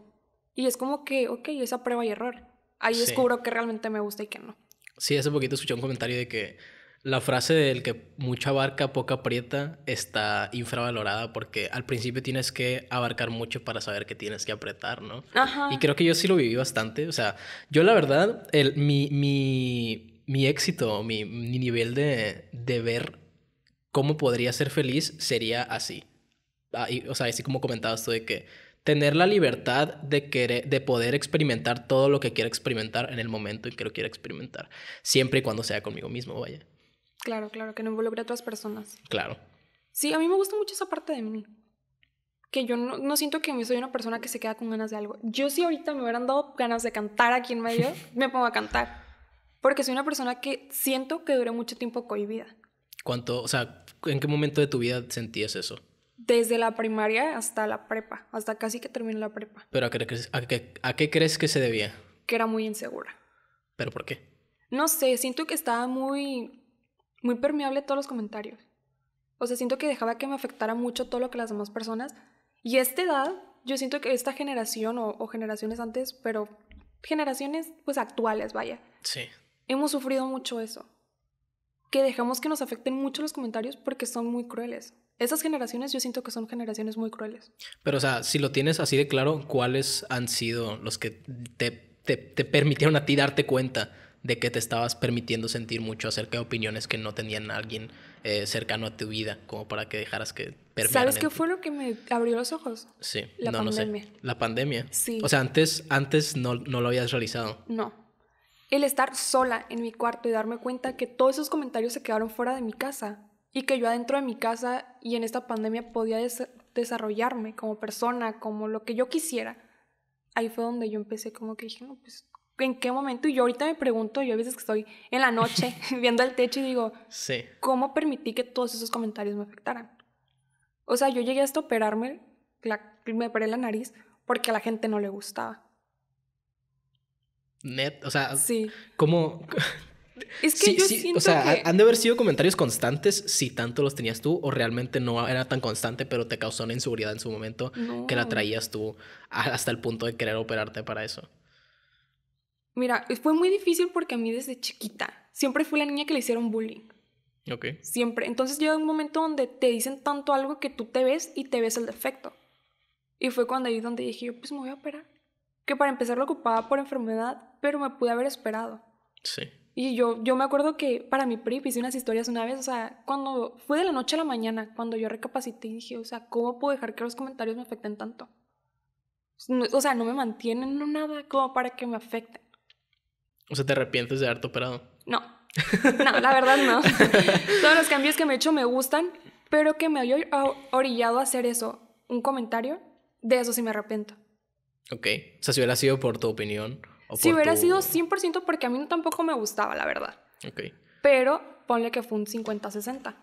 Y es como que, ok, esa prueba y error. Ahí descubro que realmente me gusta y que no. Sí, hace poquito escuché un comentario de que la frase del que mucha abarca, poca aprieta, está infravalorada porque al principio tienes que abarcar mucho para saber que tienes que apretar, ¿no? Y creo que yo sí lo viví bastante. O sea, yo la verdad, el, mi, mi, mi éxito, mi, mi nivel de, de ver cómo podría ser feliz sería así. Ahí, o sea, así como comentabas tú de que tener la libertad de, querer, de poder experimentar todo lo que quiera experimentar en el momento en que lo quiera experimentar, siempre y cuando sea conmigo mismo, vaya. Claro, claro, que no involucre a otras personas. Claro. Sí, a mí me gusta mucho esa parte de mí. Que yo no, siento que soy una persona que se queda con ganas de algo. Yo si ahorita me hubieran dado ganas de cantar aquí en medio, me pongo a cantar. Porque soy una persona que siento que duré mucho tiempo cohibida. ¿Cuánto, o sea, en qué momento de tu vida sentías eso? Desde la primaria hasta la prepa, hasta casi que terminé la prepa. ¿Pero a qué crees que se debía? Que era muy insegura. ¿Pero por qué? No sé, siento que estaba muy muy permeable todos los comentarios. O sea, siento que dejaba que me afectara mucho todo lo que las demás personas. Y a esta edad, yo siento que esta generación o, generaciones antes, pero generaciones pues actuales, vaya. Sí. Hemos sufrido mucho eso. Que dejamos que nos afecten mucho los comentarios porque son muy crueles. Esas generaciones yo siento que son generaciones muy crueles. Pero o sea, si lo tienes así de claro, ¿cuáles han sido los que te permitieron a ti darte cuenta? de que te estabas permitiendo sentir mucho acerca de opiniones que no tenían alguien eh, cercano a tu vida, como para que dejaras que ¿Sabes qué fue lo que me abrió los ojos? Sí, la no, pandemia. La pandemia. Sí. O sea, antes, antes no, lo habías realizado. No. El estar sola en mi cuarto y darme cuenta que todos esos comentarios se quedaron fuera de mi casa y que yo adentro de mi casa y en esta pandemia podía desarrollarme como persona, como lo que yo quisiera. Ahí fue donde yo empecé como que dije, no, pues en qué momento. Y yo ahorita me pregunto, yo a veces que estoy en la noche viendo el techo y digo, ¿cómo permití que todos esos comentarios me afectaran? O sea, yo llegué hasta operarme, me operé la nariz porque a la gente no le gustaba. Net, o sea, ¿cómo? Es que yo sí, O sea, han de haber sido comentarios constantes si tanto los tenías tú o realmente no era tan constante, pero te causó una inseguridad en su momento que la traías tú hasta el punto de querer operarte para eso. Mira, fue muy difícil porque a mí desde chiquita siempre fui la niña que le hicieron bullying. Ok. Siempre. Entonces llega un momento donde te dicen tanto algo que tú te ves y te ves el defecto. Y fue cuando ahí donde dije yo, pues me voy a operar. Que para empezar lo ocupaba por enfermedad, pero me pude haber esperado. Sí. Y yo, yo me acuerdo que para mi pri hice unas historias una vez, o sea, cuando fue de la noche a la mañana, cuando yo recapacité y dije, o sea, ¿cómo puedo dejar que los comentarios me afecten tanto? O sea, no me mantienen no nada como para que me afecten. O sea, ¿te arrepientes de haberte operado? No. No, la verdad no. Todos los cambios que me he hecho me gustan, pero que me haya orillado a hacer eso, un comentario, de eso sí me arrepiento. Ok. O sea, si hubiera sido por tu opinión. O si hubiera sido 100% porque a mí tampoco me gustaba, la verdad. Ok. Pero ponle que fue un 50-60.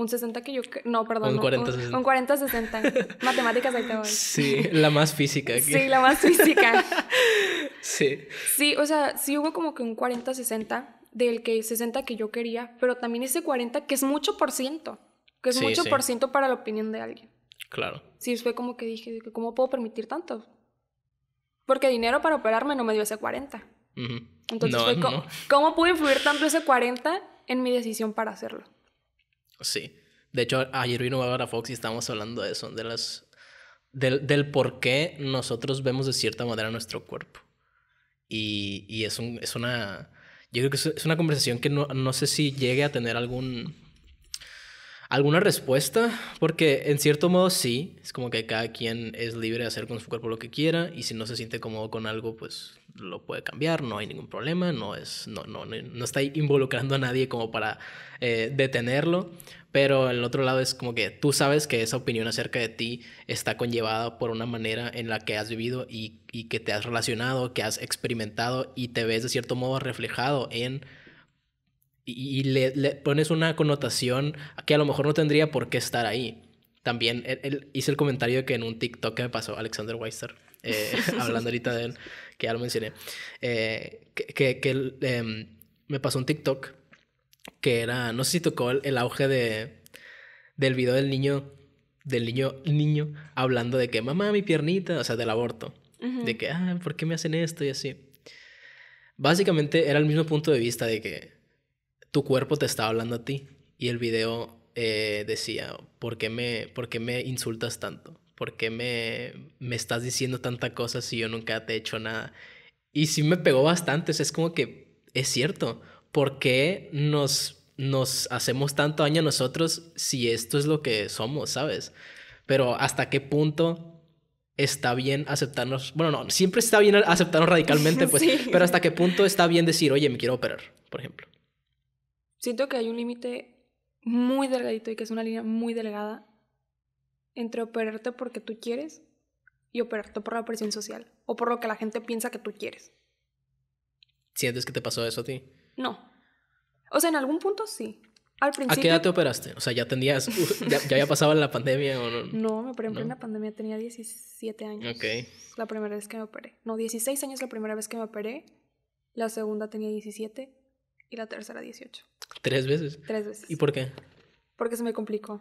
Un 60 que yo... No, perdón. Un 40-60. Matemáticas ahí te voy. Sí, la más física. Sí, la más física. sí. Sí, o sea, sí hubo como que un 40-60 del que 60 que yo quería, pero también ese 40 que es mucho por ciento, que es mucho por ciento para la opinión de alguien. Claro. Sí, fue como que dije, ¿cómo puedo permitir tanto? Porque dinero para operarme no me dio ese 40. Entonces fue, como... ¿cómo pude influir tanto ese 40 en mi decisión para hacerlo? Sí. De hecho, ayer vino a Fox y estábamos hablando de eso, de las, del, por qué nosotros vemos de cierta manera nuestro cuerpo. Y, es, un, es una... Yo creo que es una conversación que no sé si llegue a tener algún alguna respuesta, porque en cierto modo sí, es como que cada quien es libre de hacer con su cuerpo lo que quiera y si no se siente cómodo con algo, pues lo puede cambiar, no hay ningún problema, no, es, no, no, no está involucrando a nadie como para eh, detenerlo, pero el otro lado es como que tú sabes que esa opinión acerca de ti está conllevada por una manera en la que has vivido y, y que te has relacionado, que has experimentado y te ves de cierto modo reflejado en y, le, pones una connotación que a lo mejor no tendría por qué estar ahí. También él, e, hice el comentario que en un TikTok que me pasó Alexander Weiser, eh, hablando ahorita de él, que ya lo mencioné, eh, que, em, me pasó un TikTok que era, no sé si tocó el, auge de, del video del niño, del niño, niño, hablando de que mamá, mi piernita, o sea, del aborto, de que, ah, ¿por qué me hacen esto y así? Básicamente era el mismo punto de vista de que tu cuerpo te estaba hablando a ti. Y el video eh, decía, ¿por qué, me, ¿por me insultas tanto? ¿Por qué me, estás diciendo tanta cosa si yo nunca te he hecho nada? Y sí me pegó bastante, es como que es cierto, ¿por qué nos, nos hacemos tanto daño a nosotros si esto es lo que somos, sabes? Pero hasta qué punto está bien aceptarnos, bueno, no, siempre está bien aceptarnos radicalmente, pues, pero hasta qué punto está bien decir, oye, me quiero operar, por ejemplo. Siento que hay un límite muy delgadito y que es una línea muy delgada entre operarte porque tú quieres y operarte por la presión social o por lo que la gente piensa que tú quieres. ¿Sientes que te pasó eso a ti? No. O sea, en algún punto sí. Al principio... ¿A qué edad te operaste? O sea, ya tenías... Uh, ya, pasaba la pandemia o no? No, me operé en la pandemia. Tenía 17 años. Ok. La primera vez que me operé. No, 16 años la primera vez que me operé. La segunda tenía 17 y la tercera 18. ¿Tres veces? Tres veces. ¿Y por qué? Porque se me complicó.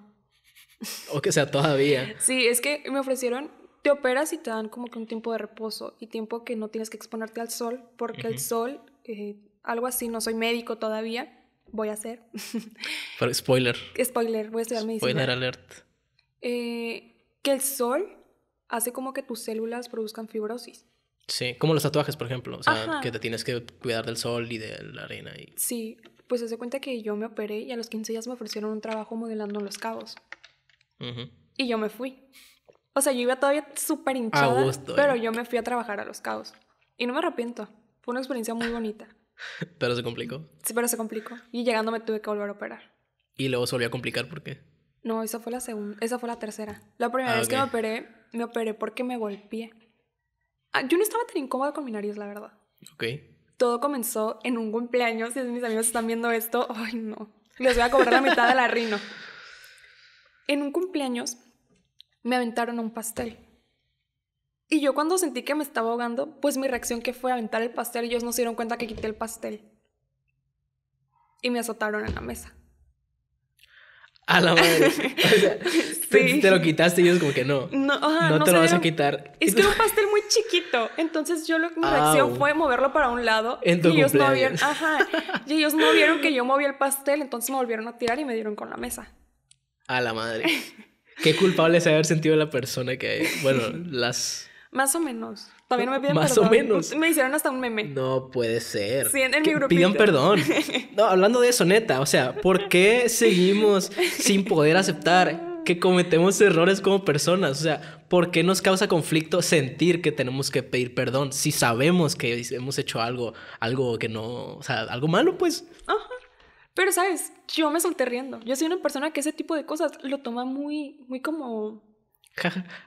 O que sea, todavía. sí, es que me ofrecieron, te operas y te dan como que un tiempo de reposo y tiempo que no tienes que exponerte al sol, porque el sol, eh, algo así, no soy médico todavía, voy a hacer. spoiler. Spoiler, voy a estudiar medicina. Spoiler alert. Eh, que el sol hace como que tus células produzcan fibrosis. Sí, como los tatuajes, por ejemplo, o sea, que te tienes que cuidar del sol y de la arena. Y... Sí, pues se cuenta que yo me operé y a los 15 días me ofrecieron un trabajo modelando los cabos. Y yo me fui. O sea, yo iba todavía súper hinchada, pero eh. yo me fui a trabajar a los cabos. Y no me arrepiento. Fue una experiencia muy bonita. pero se complicó. Sí, pero se complicó. Y llegando me tuve que volver a operar. ¿Y luego se volvió a complicar por qué? No, esa fue la segunda, esa fue la tercera. La primera ah, vez que me operé, me operé porque me golpeé. Ah, yo no estaba tan incómoda con mi la verdad. Ok. Todo comenzó en un cumpleaños. Si mis amigos están viendo esto, ay no. Les voy a cobrar la mitad de la rino. En un cumpleaños me aventaron un pastel. Y yo cuando sentí que me estaba ahogando, pues mi reacción que fue aventar el pastel, ellos no se dieron cuenta que quité el pastel. Y me azotaron en la mesa. A la madre. O sea, te, lo quitaste y ellos como que no. No, no, te lo vas a quitar. Es que un pastel muy chiquito. Entonces yo lo, mi ah, reacción oh. fue moverlo para un lado. En y ellos no vieron, ajá. Y ellos no vieron que yo moví el pastel, entonces me volvieron a tirar y me dieron con la mesa. A la madre. Qué culpable es haber sentido la persona que, bueno, las... Más o menos. También me piden Más o menos. Me hicieron hasta un meme. No puede ser. en, mi Pidan perdón. hablando de eso, neta, o sea, ¿por qué seguimos sin poder aceptar que cometemos errores como personas? O sea, ¿por qué nos causa conflicto sentir que tenemos que pedir perdón si sabemos que hemos hecho algo, algo que no, o sea, algo malo, pues? Ajá. Pero, ¿sabes? Yo me solté riendo. Yo soy una persona que ese tipo de cosas lo toma muy, muy como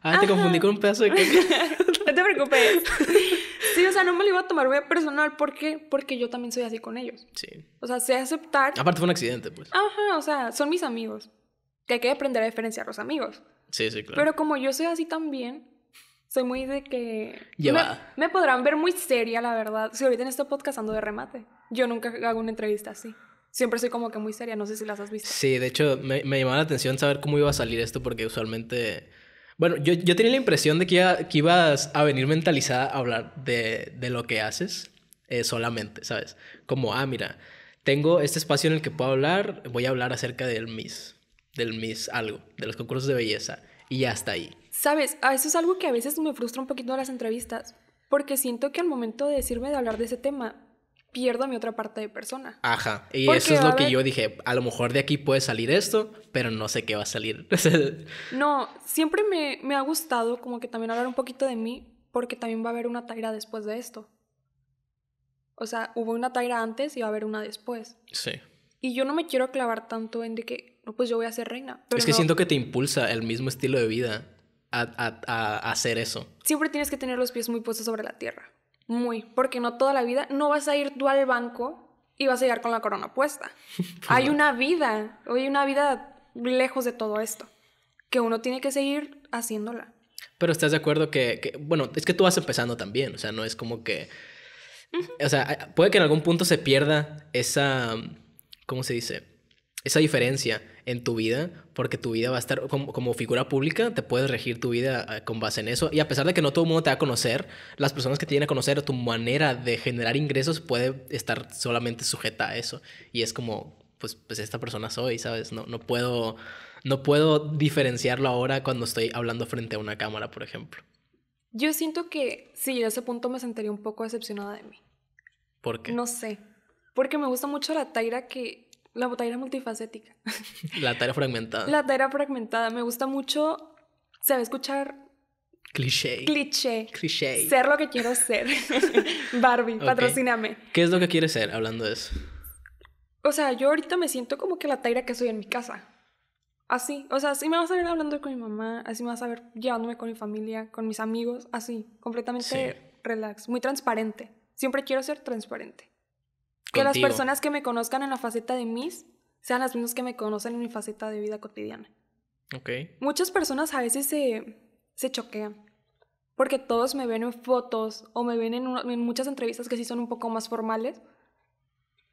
Ah, te confundí con un pedazo de no te preocupes. Sí, o sea, no me lo iba a tomar a personal. ¿Por qué? Porque yo también soy así con ellos. Sí. O sea, sé aceptar. Aparte fue un accidente, pues. Ajá, o sea, son mis amigos. Que hay que aprender a diferenciar los amigos. Sí, sí, claro. Pero como yo soy así también, soy muy de que... Llevada. Me, podrán ver muy seria, la verdad. Si ahorita en este podcast ando de remate. Yo nunca hago una entrevista así siempre soy como que muy seria, no sé si las has visto. Sí, de hecho me, me, llamaba la atención saber cómo iba a salir esto porque usualmente bueno, yo, tenía la impresión de que, iba, que, ibas a venir mentalizada a hablar de, lo que haces eh, solamente, ¿sabes? Como, ah, mira, tengo este espacio en el que puedo hablar, voy a hablar acerca del Miss, del Miss algo, de los concursos de belleza, y ya está ahí. Sabes, ah, eso es algo que a veces me frustra un poquito en las entrevistas, porque siento que al momento de decirme de hablar de ese tema, pierdo mi otra parte de persona. Ajá. Y eso es lo que yo dije. A lo mejor de aquí puede salir esto, pero no sé qué va a salir. no, siempre me, me ha gustado como que también hablar un poquito de mí, porque también va a haber una taira después de esto. O sea, hubo una taira antes y va a haber una después. Sí. Y yo no me quiero clavar tanto en de que, no, pues yo voy a ser reina. es que siento que te impulsa el mismo estilo de vida a hacer eso. Siempre tienes que tener los pies muy puestos sobre la tierra. Muy, porque no toda la vida, no vas a ir tú al banco y vas a llegar con la corona puesta. hay una vida, hay una vida lejos de todo esto, que uno tiene que seguir haciéndola. Pero estás de acuerdo que, bueno, es que tú vas empezando también, o sea, no es como que... O sea, puede que en algún punto se pierda esa, ¿cómo se dice? Esa diferencia en tu vida, porque tu vida va a estar como, figura pública, te puedes regir tu vida eh, con base en eso. Y a pesar de que no todo el mundo te va a conocer, las personas que te vienen a conocer, tu manera de generar ingresos puede estar solamente sujeta a eso. Y es como, pues, pues esta persona soy, ¿sabes? No, no, puedo, no puedo diferenciarlo ahora cuando estoy hablando frente a una cámara, por ejemplo. Yo siento que si sí, a ese punto me sentiría un poco decepcionada de mí. ¿Por qué? No sé. Porque me gusta mucho la Taira que la botaira multifacética. La taira fragmentada. La taira fragmentada. Me gusta mucho. Se va a escuchar. Cliché. Cliché. Cliché. Ser lo que quiero ser. Barbie, patrocíname. ¿Qué es lo que quieres ser hablando de eso? O sea, yo ahorita me siento como que la taira que soy en mi casa. Así. O sea, así me vas a ver hablando con mi mamá. Así me vas a ver llevándome con mi familia, con mis amigos. Así. Completamente relax. Muy transparente. Siempre quiero ser transparente. Que las personas que me conozcan en la faceta de Miss sean las mismas que me conocen en mi faceta de vida cotidiana. Ok. Muchas personas a veces se, choquean. Porque todos me ven en fotos o me ven en, muchas entrevistas que sí son un poco más formales.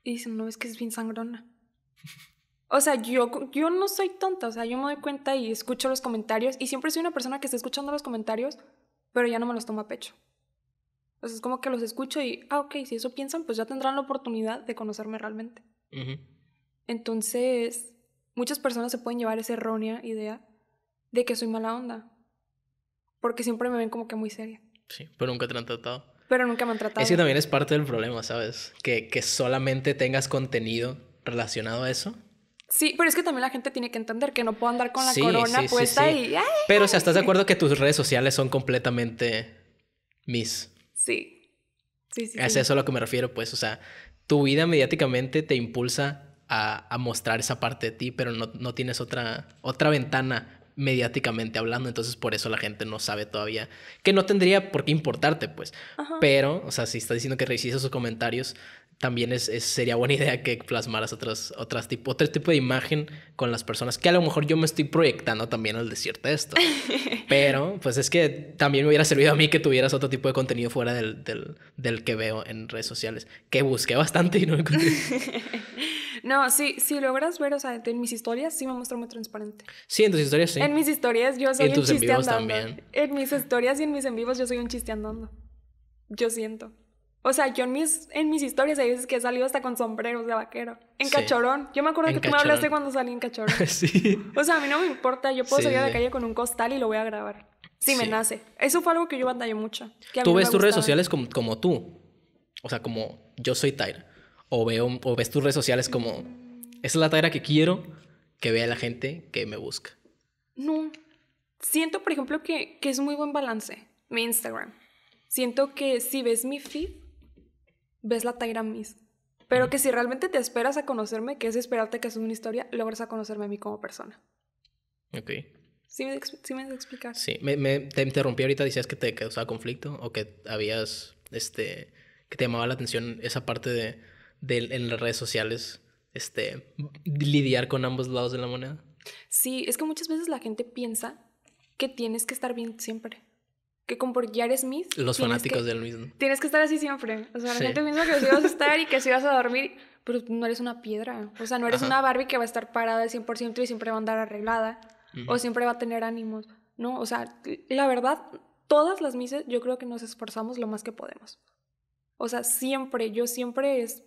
Y dicen, no, es que es bien sangrona. O sea, yo, yo no soy tonta, o sea, yo me doy cuenta y escucho los comentarios y siempre soy una persona que está escuchando los comentarios, pero ya no me los toma a pecho. Entonces es como que los escucho y, ah, ok, si eso piensan, pues ya tendrán la oportunidad de conocerme realmente. Entonces, muchas personas se pueden llevar esa errónea idea de que soy mala onda. Porque siempre me ven como que muy seria. Sí, pero nunca te han tratado. Pero nunca me han tratado. Es que también es parte del problema, ¿sabes? Que, que solamente tengas contenido relacionado a eso. Sí, pero es que también la gente tiene que entender que no puedo andar con la corona puesta y... Pero o sea, ¿estás de acuerdo que tus redes sociales son completamente mis? Sí. Sí, sí. Es eso a lo que me refiero, pues, o sea, tu vida mediáticamente te impulsa a, mostrar esa parte de ti, pero no, tienes otra, otra ventana mediáticamente hablando, entonces por eso la gente no sabe todavía, que no tendría por qué importarte, pues, pero, o sea, si está diciendo que revisas esos comentarios, también es, sería buena idea que plasmaras otras, otras tipo, otro tipo de imagen con las personas, que a lo mejor yo me estoy proyectando también al decirte esto. Pero, pues es que también me hubiera servido a mí que tuvieras otro tipo de contenido fuera del, del, que veo en redes sociales, que busqué bastante y no encontré. No, sí, si sí, logras ver, o sea, en mis historias sí me muestro muy transparente. Sí, en tus historias sí. En mis historias yo soy en un tus chiste También. En mis historias y en mis en vivos yo soy un chiste andando. Yo siento. O sea, yo en mis, en mis historias hay veces que he salido hasta con sombreros de vaquero. En cachorón. Yo me acuerdo que tú me hablaste cuando salí en cachorón. sí. O sea, a mí no me importa. Yo puedo salir a la calle con un costal y lo voy a grabar. Si sí. me nace. Eso fue algo que yo batallé mucho. tú ves tus redes sociales como, tú. O sea, como yo soy Tyra. O, veo, ves tus redes sociales como... Esa es la Tyra que quiero que vea la gente que me busca. No. Siento, por ejemplo, que, que es muy buen balance mi Instagram. Siento que si ves mi feed ves la Tyra Miss. Pero que si realmente te esperas a conocerme, que es esperarte que es una historia, logras a conocerme a mí como persona. Ok. ¿Sí me, sí me explicar? Sí, me, me, te interrumpí ahorita, decías que te causaba conflicto o que habías, este, que te llamaba la atención esa parte de, de en las redes sociales, este, lidiar con ambos lados de la moneda. Sí, es que muchas veces la gente piensa que tienes que estar bien siempre que como por Jared Smith. Los fanáticos del mismo. Tienes que estar así siempre. O sea, la gente piensa que así vas a estar y que si vas a dormir, pero no eres una piedra. O sea, no eres una Barbie que va a estar parada al 100% y siempre va a andar arreglada o siempre va a tener ánimos. No, o sea, la verdad, todas las mises yo creo que nos esforzamos lo más que podemos. O sea, siempre, yo siempre es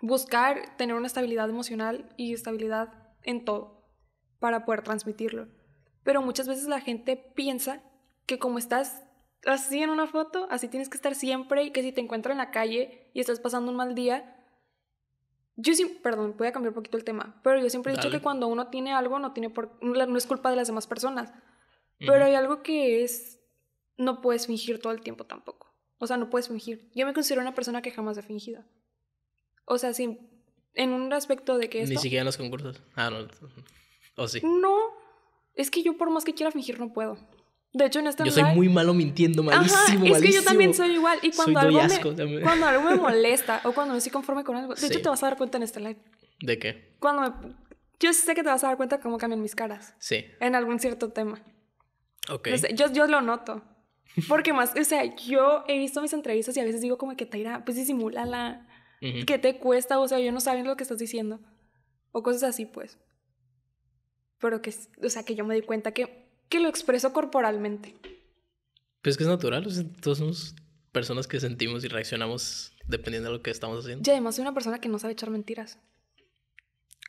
buscar tener una estabilidad emocional y estabilidad en todo para poder transmitirlo. Pero muchas veces la gente piensa que como estás así en una foto, así tienes que estar siempre y que si te encuentro en la calle y estás pasando un mal día, yo sí, perdón, voy a cambiar un poquito el tema, pero yo siempre he dicho que cuando uno tiene algo no tiene por, no es culpa de las demás personas, pero hay algo que es no puedes fingir todo el tiempo tampoco. O sea, no puedes fingir. Yo me considero una persona que jamás ha fingido. O sea, sí, en un aspecto de que esto, Ni siquiera en los concursos. Ah, no. O sí. No. Es que yo por más que quiera fingir no puedo. De hecho, en este Yo soy muy malo mintiendo, malísimo, Es que yo también soy igual. Y cuando, algo, me, cuando algo me molesta o cuando no estoy conforme con algo, de hecho, te vas a dar cuenta en este live. ¿De qué? Cuando Yo sé que te vas a dar cuenta cómo cambian mis caras. Sí. En algún cierto tema. Ok. yo, yo lo noto. Porque más, o sea, yo he visto mis entrevistas y a veces digo como que Taira, pues disimúlala. la que te cuesta? O sea, yo no sabía lo que estás diciendo. O cosas así, pues. Pero que, o sea, que yo me di cuenta que que lo expreso corporalmente. Pues que es natural, todos somos personas que sentimos y reaccionamos dependiendo de lo que estamos haciendo. Y además soy una persona que no sabe echar mentiras.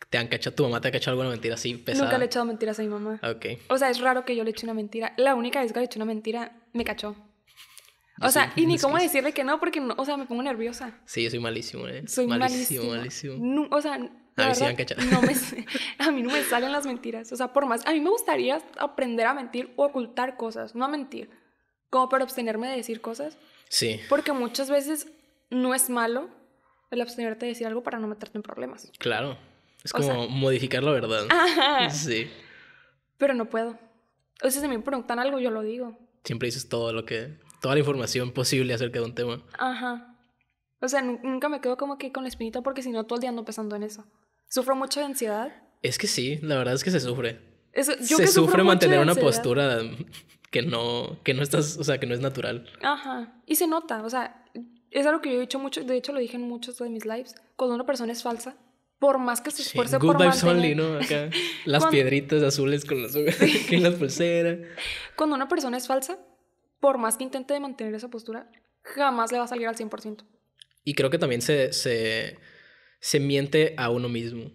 ¿Te han cachado, tu mamá te ha cachado alguna mentira así pesada? Nunca le he echado mentiras a mi mamá. Ok. O sea, es raro que yo le eche una mentira. La única vez que le eché una mentira, me cachó. O sea, y ni cómo decirle que no, porque, o sea, me pongo nerviosa. Sí, yo soy malísimo, ¿eh? Soy malísimo. Malísimo, o sea, A mí, No me, salen las mentiras. O sea, por más. A mí me gustaría aprender a mentir o ocultar cosas, no a mentir. Como para abstenerme de decir cosas. Sí. Porque muchas veces no es malo el abstenerte de decir algo para no meterte en problemas. Claro. Es como modificar la verdad. Sí. Pero no puedo. O sea, si me preguntan algo, yo lo digo. Siempre dices todo lo que. toda la información posible acerca de un tema. Ajá. O sea, nunca me quedo como que con la espinita porque si no todo el día ando pensando en eso. ¿Sufro mucho de ansiedad? Es que sí, la verdad es que se sufre. se sufre mantener una postura que no, que no estás, o sea, que no es natural. Ajá. Y se nota, o sea, es algo que yo he dicho mucho, de hecho lo dije en muchos de mis lives, cuando una persona es falsa, por más que se esfuerce sí, good por vibes mantener... only, ¿no? Acá, las piedritas azules con las, pulseras. Cuando una persona es falsa, por más que intente mantener esa postura, jamás le va a salir al 100%. Y creo que también se, se se miente a uno mismo.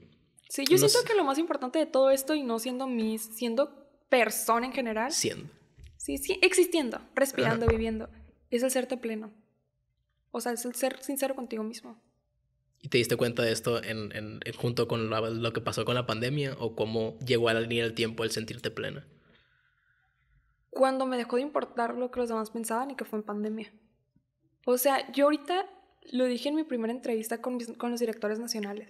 Sí, yo siento que lo más importante de todo esto, y no siendo mis, siendo persona en general. Siendo. Sí, sí, existiendo, respirando, viviendo. Es el serte pleno. O sea, es el ser sincero contigo mismo. ¿Y te diste cuenta de esto en, en, junto con lo que pasó con la pandemia o cómo llegó a la línea del tiempo el sentirte plena? Cuando me dejó de importar lo que los demás pensaban y que fue en pandemia. O sea, yo ahorita lo dije en mi primera entrevista con, con los directores nacionales.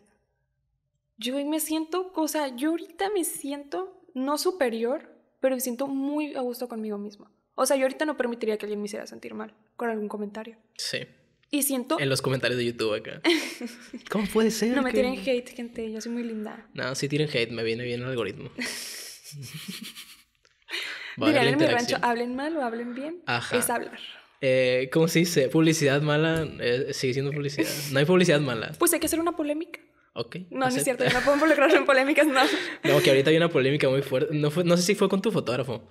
Yo me siento, o sea, yo ahorita me siento no superior, pero me siento muy a gusto conmigo mismo O sea, yo ahorita no permitiría que alguien me hiciera sentir mal con algún comentario. Sí. Y siento... En los comentarios de YouTube acá. ¿Cómo puede ser? No me tiren hate, gente. Yo soy muy linda. No, si tiren hate, me viene bien el algoritmo. Dirán en mi rancho, hablen mal o hablen bien. Ajá. Es hablar. Eh, ¿Cómo se dice? Publicidad mala eh, sigue siendo publicidad. No hay publicidad mala. Pues hay que hacer una polémica. Ok. No, es cierto. No podemos lograrlo en polémicas, no. No, que ahorita hay una polémica muy fuerte. No, sé si fue con tu fotógrafo.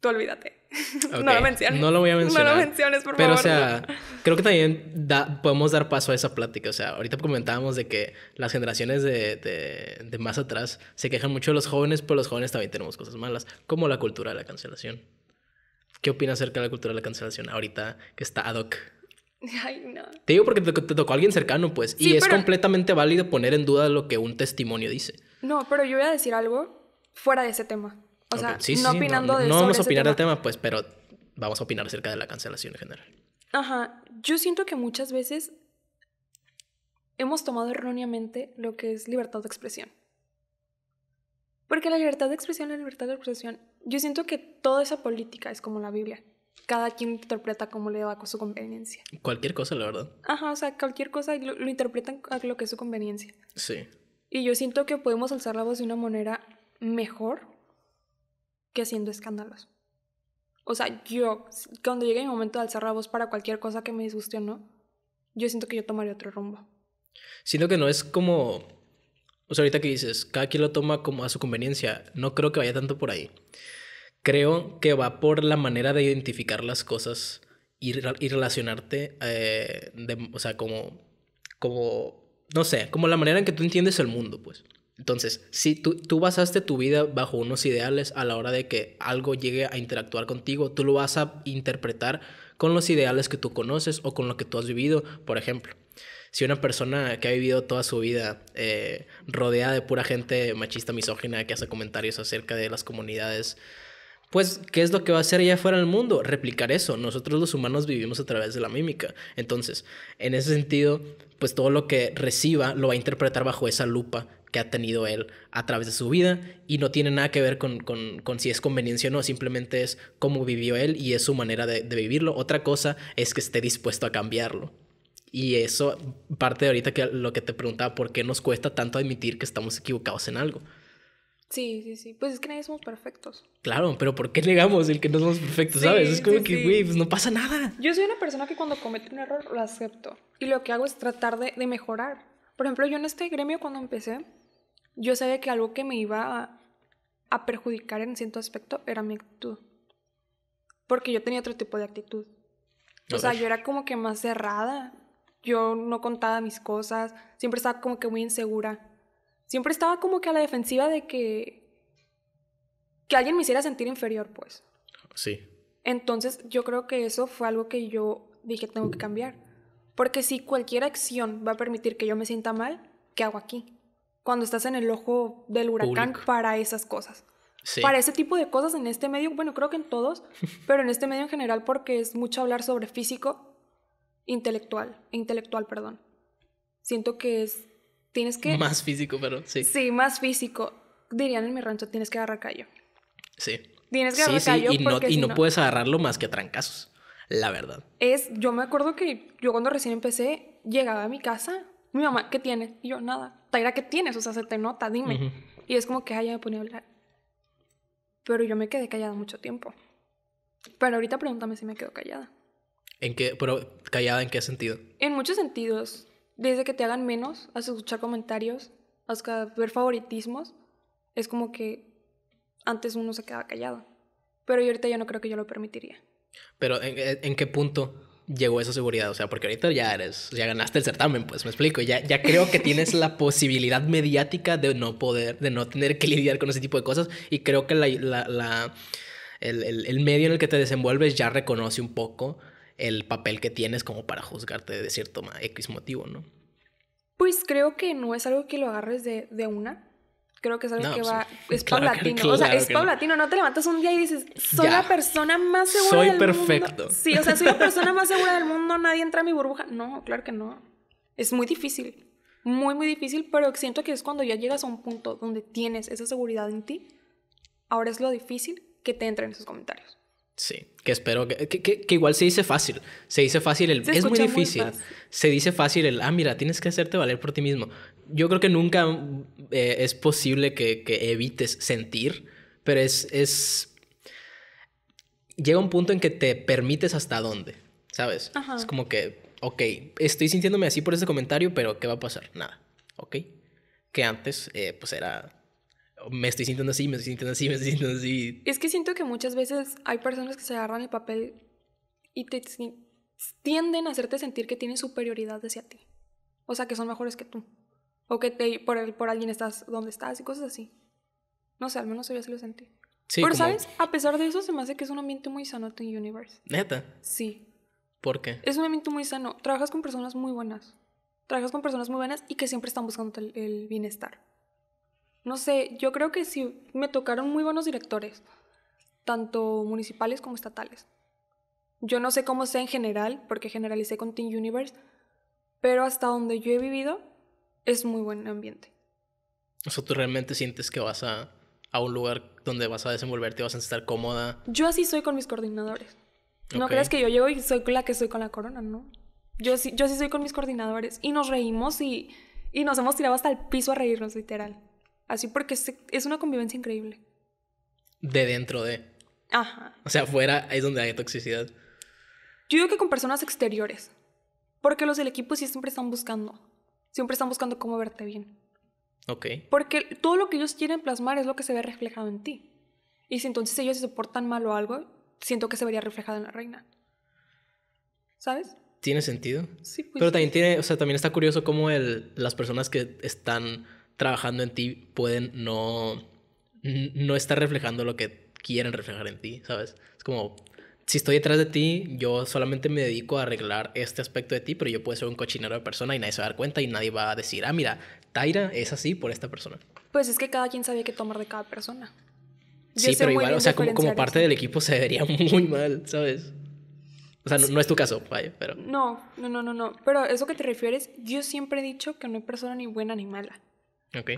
Tú olvídate. No lo menciones. No lo voy a mencionar. No lo menciones, por favor. Pero, o sea, creo que también podemos dar paso a esa plática. O sea, ahorita comentábamos de que las generaciones de, de más atrás se quejan mucho de los jóvenes, pero los jóvenes también tenemos cosas malas, como la cultura de la cancelación. ¿Qué opinas acerca de la cultura de la cancelación ahorita que está ad hoc? Ay, no. Te digo porque te, tocó a alguien cercano, pues. y es completamente válido poner en duda lo que un testimonio dice. No, pero yo voy a decir algo fuera de ese tema. O sea, no opinando no, tema. No vamos a opinar del tema. pues, pero vamos a opinar acerca de la cancelación en general. Ajá. Yo siento que muchas veces hemos tomado erróneamente lo que es libertad de expresión. Porque la libertad de expresión, la libertad de expresión yo siento que toda esa política es como la Biblia. Cada quien interpreta como le va a su conveniencia. Cualquier cosa, la verdad. Ajá, o sea, cualquier cosa lo, interpretan a lo que es su conveniencia. Sí. Y yo siento que podemos alzar la voz de una manera mejor que haciendo escándalos. O sea, yo, cuando llegue mi momento de alzar la voz para cualquier cosa que me disguste o no, yo siento que yo tomaría otro rumbo. Siento que no es como. O sea, ahorita que dices, cada quien lo toma como a su conveniencia, no creo que vaya tanto por ahí creo que va por la manera de identificar las cosas y, relacionarte, eh, de, o sea, como, como, no sé, como la manera en que tú entiendes el mundo, pues. Entonces, si tú, tú basaste tu vida bajo unos ideales a la hora de que algo llegue a interactuar contigo, tú lo vas a interpretar con los ideales que tú conoces o con lo que tú has vivido, por ejemplo si una persona que ha vivido toda su vida eh, rodeada de pura gente machista, misógina, que hace comentarios acerca de las comunidades pues, ¿qué es lo que va a hacer allá afuera del mundo? Replicar eso. Nosotros los humanos vivimos a través de la mímica. Entonces, en ese sentido, pues todo lo que reciba lo va a interpretar bajo esa lupa que ha tenido él a través de su vida y no tiene nada que ver con, si es conveniencia o no, simplemente es cómo vivió él y es su manera de, vivirlo. Otra cosa es que esté dispuesto a cambiarlo. Y eso parte de ahorita que lo que te preguntaba, ¿por qué nos cuesta tanto admitir que estamos equivocados en algo? Sí, sí, sí. Pues es que nadie somos perfectos. Claro, pero ¿por qué negamos el que no somos perfectos, sabes? Es como que, güey, pues no pasa nada. Yo soy una persona que cuando comete un error lo acepto. Y lo que hago es tratar de, mejorar. Por ejemplo, yo en este gremio cuando empecé, yo sabía que algo que me iba a, perjudicar en cierto aspecto era mi actitud. Porque yo tenía otro tipo de actitud. O sea, yo era como que más cerrada. Yo no contaba mis cosas. Siempre estaba como que muy insegura siempre estaba como que a la defensiva de que que alguien me hiciera sentir inferior, pues. Sí. Entonces, yo creo que eso fue algo que yo dije, tengo que cambiar. Porque si cualquier acción va a permitir que yo me sienta mal, ¿qué hago aquí? Cuando estás en el ojo del huracán para esas cosas. Para ese tipo de cosas en este medio, bueno, creo que en todos, pero en este medio en general porque es mucho hablar sobre físico, intelectual, intelectual, perdón. Siento que es tienes que... Más físico, pero sí. Sí, más físico. Dirían en mi rancho, tienes que agarrar callo. Sí. Tienes que agarrar callo. Sí, y, no, y no, puedes agarrarlo más que a trancazos, la verdad. Es, yo me acuerdo que yo cuando recién empecé, llegaba a mi casa, mi mamá, ¿qué tienes? Y yo, nada. Taira, ¿qué tienes? O sea, se te nota, dime. Y es como que, ella ya me ponía a hablar. Pero yo me quedé callada mucho tiempo. Pero ahorita pregúntame si me quedo callada. ¿En qué? Pero callada en qué sentido? En muchos sentidos desde que te hagan menos, hasta escuchar comentarios, hasta ver favoritismos, es como que antes uno se quedaba callado. Pero yo ahorita ya no creo que yo lo permitiría. Pero ¿en, eh, qué punto llegó esa seguridad? O sea, porque ahorita ya eres, ya ganaste el certamen, pues me explico. Ya, creo que tienes la posibilidad mediática de no poder, de no tener que lidiar con ese tipo de cosas. Y creo que el, medio en el que te desenvuelves ya reconoce un poco el papel que tienes como para juzgarte de cierto X motivo, ¿no? Pues creo que no es algo que lo agarres de, una. Creo que es algo que pues va. Es paulatino. o sea, es paulatino. No. te levantas un día y dices, soy la persona más segura del perfecto. mundo. Soy perfecto. Sí, o sea, soy la persona más segura del mundo. Nadie entra a mi burbuja. No, claro que no. Es muy difícil. Muy, muy difícil. Pero siento que es cuando ya llegas a un punto donde tienes esa seguridad en ti. Ahora es lo difícil que te entren esos comentarios. Sí, que espero que, igual se dice fácil. Se dice fácil el... es muy difícil. se dice fácil el... Ah, mira, tienes que hacerte valer por ti mismo. Yo creo que nunca eh, es posible que, evites sentir, pero es, Llega un punto en que te permites hasta dónde, ¿sabes? Es como que, ok, estoy sintiéndome así por ese comentario, pero ¿qué va a pasar? Nada, ¿ok? Que antes, eh, pues era me estoy sintiendo así, me estoy sintiendo así, me estoy sintiendo así. Es que siento que muchas veces hay personas que se agarran el papel y te tienden a hacerte sentir que tienen superioridad hacia ti. O sea, que son mejores que tú. O que te, por, por alguien estás donde estás y cosas así. No sé, al menos yo así lo sentí. Sí, Pero, ¿sabes? A pesar de eso, se me hace que es un ambiente muy sano tu Universe. ¿Neta? Sí. ¿Por qué? Es un ambiente muy sano. Trabajas con personas muy buenas. Trabajas con personas muy buenas y que siempre están buscando el bienestar no sé, yo creo que sí me tocaron muy buenos directores, tanto municipales como estatales. Yo no sé cómo sea en general, porque generalicé con Team Universe, pero hasta donde yo he vivido es muy buen ambiente. O sea, tú realmente sientes que vas a, un lugar donde vas a desenvolverte y vas a estar cómoda. Yo así soy con mis coordinadores. No crees creas que yo llego y soy la que soy con la corona, ¿no? Yo sí, yo soy con mis coordinadores y nos reímos y, y nos hemos tirado hasta el piso a reírnos, literal. Así porque es una convivencia increíble. De dentro de. Ajá. O sea, afuera es donde hay toxicidad. Yo digo que con personas exteriores. Porque los del equipo sí siempre están buscando. Siempre están buscando cómo verte bien. Ok. Porque todo lo que ellos quieren plasmar es lo que se ve reflejado en ti. Y si entonces ellos se portan mal o algo, siento que se vería reflejado en la reina. ¿Sabes? Tiene sentido. Sí, pues Pero también tiene, o sea, también está curioso cómo el, las personas que están trabajando en ti pueden no, no estar reflejando lo que quieren reflejar en ti, ¿sabes? Es como, si estoy detrás de ti, yo solamente me dedico a arreglar este aspecto de ti, pero yo puedo ser un cochinero de persona y nadie se va a dar cuenta y nadie va a decir, ah, mira, Taira es así por esta persona. Pues es que cada quien sabía qué tomar de cada persona. sí, pero igual, o sea, como, parte del equipo se vería muy mal, ¿sabes? O sea, no, es tu caso, vaya, pero... No, no, no, no, no. Pero eso que te refieres, yo siempre he dicho que no hay persona ni buena ni mala.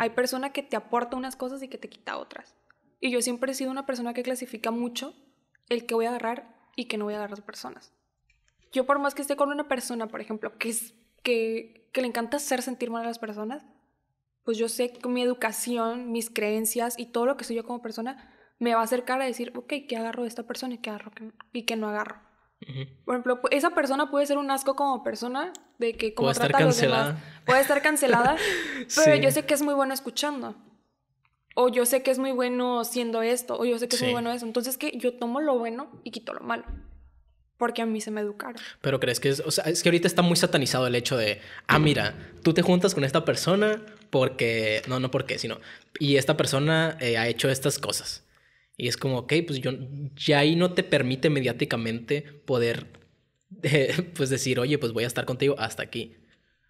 Hay persona que te aporta unas cosas y que te quita otras. Y yo siempre he sido una persona que clasifica mucho el que voy a agarrar y que no voy a agarrar personas. Yo por más que esté con una persona, por ejemplo, que, es, que, le encanta hacer sentir mal a las personas, pues yo sé que mi educación, mis creencias y todo lo que soy yo como persona me va a acercar a decir, ok, ¿qué agarro de esta persona y qué, agarro, y qué no agarro? Por ejemplo, esa persona puede ser un asco como persona de que estar trata a los demás. Puede estar cancelada, pero yo sé que es muy bueno escuchando. O yo sé que es muy bueno siendo esto, o yo sé que es muy bueno eso. Entonces, que yo tomo lo bueno y quito lo malo porque a mí se me educaron. Pero crees que es, o sea, es que ahorita está muy satanizado el hecho de, ah, mira, tú te juntas con esta persona porque, no, no porque, sino, y esta persona eh, ha hecho estas cosas. Y es como, ok, pues yo, ya ahí no te permite mediáticamente poder pues decir, oye, pues voy a estar contigo hasta aquí.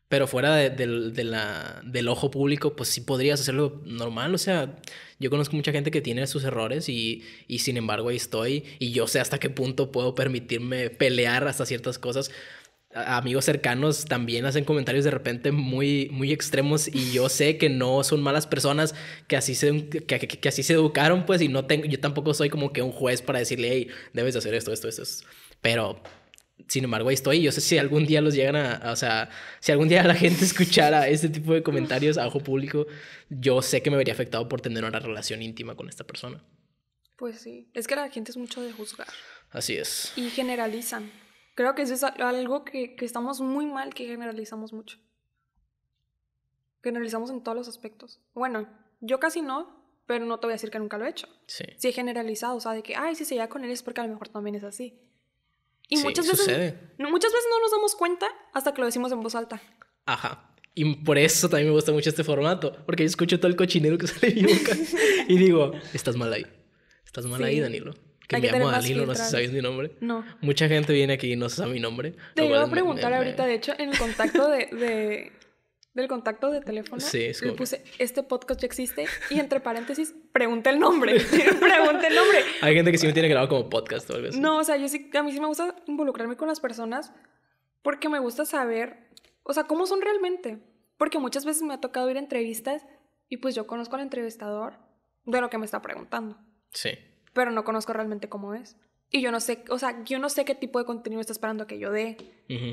Pero fuera de, la, del ojo público, pues sí podrías hacerlo normal. O sea, yo conozco mucha gente que tiene sus errores y, sin embargo ahí estoy y yo sé hasta qué punto puedo permitirme pelear hasta ciertas cosas. amigos cercanos también hacen comentarios de repente muy, muy extremos y yo sé que no son malas personas, que así se, que, así se educaron, pues, y no tengo, yo tampoco soy como que un juez para decirle, hey, debes hacer esto, esto, esto. esto. Pero sin embargo, ahí estoy. Yo sé si algún día los llegan a, o sea, si algún día la gente escuchara este tipo de comentarios a ojo público, yo sé que me vería afectado por tener una relación íntima con esta persona. Pues sí, es que la gente es mucho de juzgar. Así es. Y generalizan. Creo que eso es algo que, estamos muy mal, que generalizamos mucho. Generalizamos en todos los aspectos. Bueno, yo casi no, pero no te voy a decir que nunca lo he hecho. Sí. Si he generalizado, o sea, de que, ay, si se lleva con él es porque a lo mejor también es así. Y muchas veces, no nos damos cuenta hasta que lo decimos en voz alta. Ajá. Y por eso también me gusta mucho este formato, porque yo escucho todo el cochinero que sale de mi boca y digo, estás mal ahí. Estás mal ahí, Danilo. Que me llamo Danilo, no sé si sabes mi nombre. No. Mucha gente viene aquí y no sabe mi nombre. Te iba a preguntar ahorita, de hecho, en el contacto de del contacto de teléfono. Sí, es como... puse, este podcast ya existe y entre paréntesis, pregunta el nombre. pregunta el nombre. Hay gente que sí me tiene grabado como podcast o algo No, o sea, yo sí, a mí sí me gusta involucrarme con las personas porque me gusta saber, o sea, cómo son realmente. Porque muchas veces me ha tocado ir a entrevistas y pues yo conozco al entrevistador de lo que me está preguntando. Sí. Pero no conozco realmente cómo es. Y yo no sé, o sea, yo no sé qué tipo de contenido está esperando que yo dé.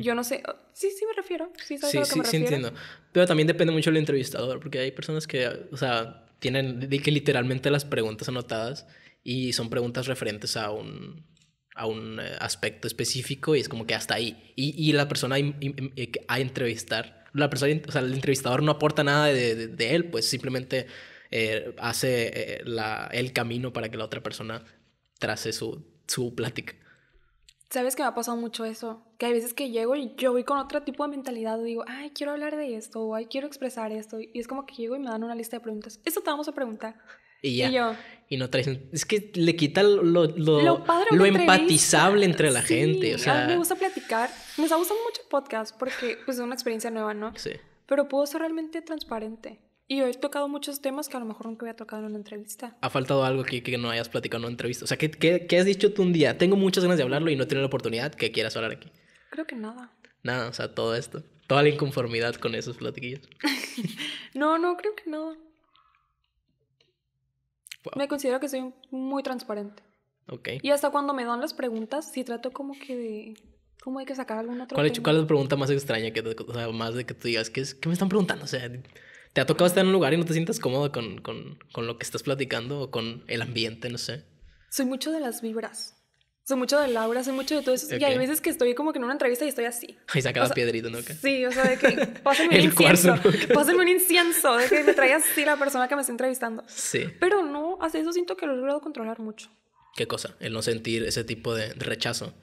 Yo no sé, oh, sí, sí me refiero, sí sabes sí, a lo sí, Sí, entiendo. Pero también depende mucho del entrevistador, porque hay personas que, o sea, tienen que literalmente las preguntas anotadas y son preguntas referentes a un, a un eh, aspecto específico y es como que hasta ahí. Y, la persona eh, a entrevistar, la persona, o sea, el entrevistador no aporta nada de, él, pues simplemente eh, hace el camino para que la otra persona trace su su plática. ¿Sabes que me ha pasado mucho eso? Que hay veces que llego y yo voy con otro tipo de mentalidad, digo, ay, quiero hablar de esto, o ay, quiero expresar esto, y es como que llego y me dan una lista de preguntas. Esto te vamos a preguntar. Y ya. Y, yo, y no traes. Es que le quita lo, empatizable entre la gente. O sea, me gusta platicar. Me gusta mucho el podcast porque pues, es una experiencia nueva, ¿no? Sí. Pero puedo ser realmente transparente. Y he tocado muchos temas que a lo mejor nunca había tocado en una entrevista. ¿Ha faltado algo que, que no hayas platicado en una entrevista? O sea, ¿qué, ¿qué, qué, has dicho tú un día? Tengo muchas ganas de hablarlo y no tenido la oportunidad que quieras hablar aquí. Creo que nada. Nada, o sea, todo esto. Toda la inconformidad con esos platiquillos. no, no, creo que nada. Me considero que soy muy transparente. Ok. Y hasta cuando me dan las preguntas, sí trato como que de... ¿Cómo hay que sacar alguna otro ¿Cuál, ¿Cuál es la pregunta más extraña que o sea, más de que tú digas, ¿qué, es, ¿qué me están preguntando? O sea... ¿Te ha tocado estar en un lugar y no te sientas cómodo con, con, con lo que estás platicando o con el ambiente, no sé? Soy mucho de las vibras. Soy mucho de Laura, soy mucho de todo eso. Y hay veces que estoy como que en una entrevista y estoy así. Y sacabas piedritos, ¿no? Sí, o sea, de que pásenme un incienso. Cuarzo, un incienso, de que me trae así la persona que me está entrevistando. Sí. Pero no, hace eso siento que lo he logrado controlar mucho. ¿Qué cosa? El no sentir ese tipo de rechazo.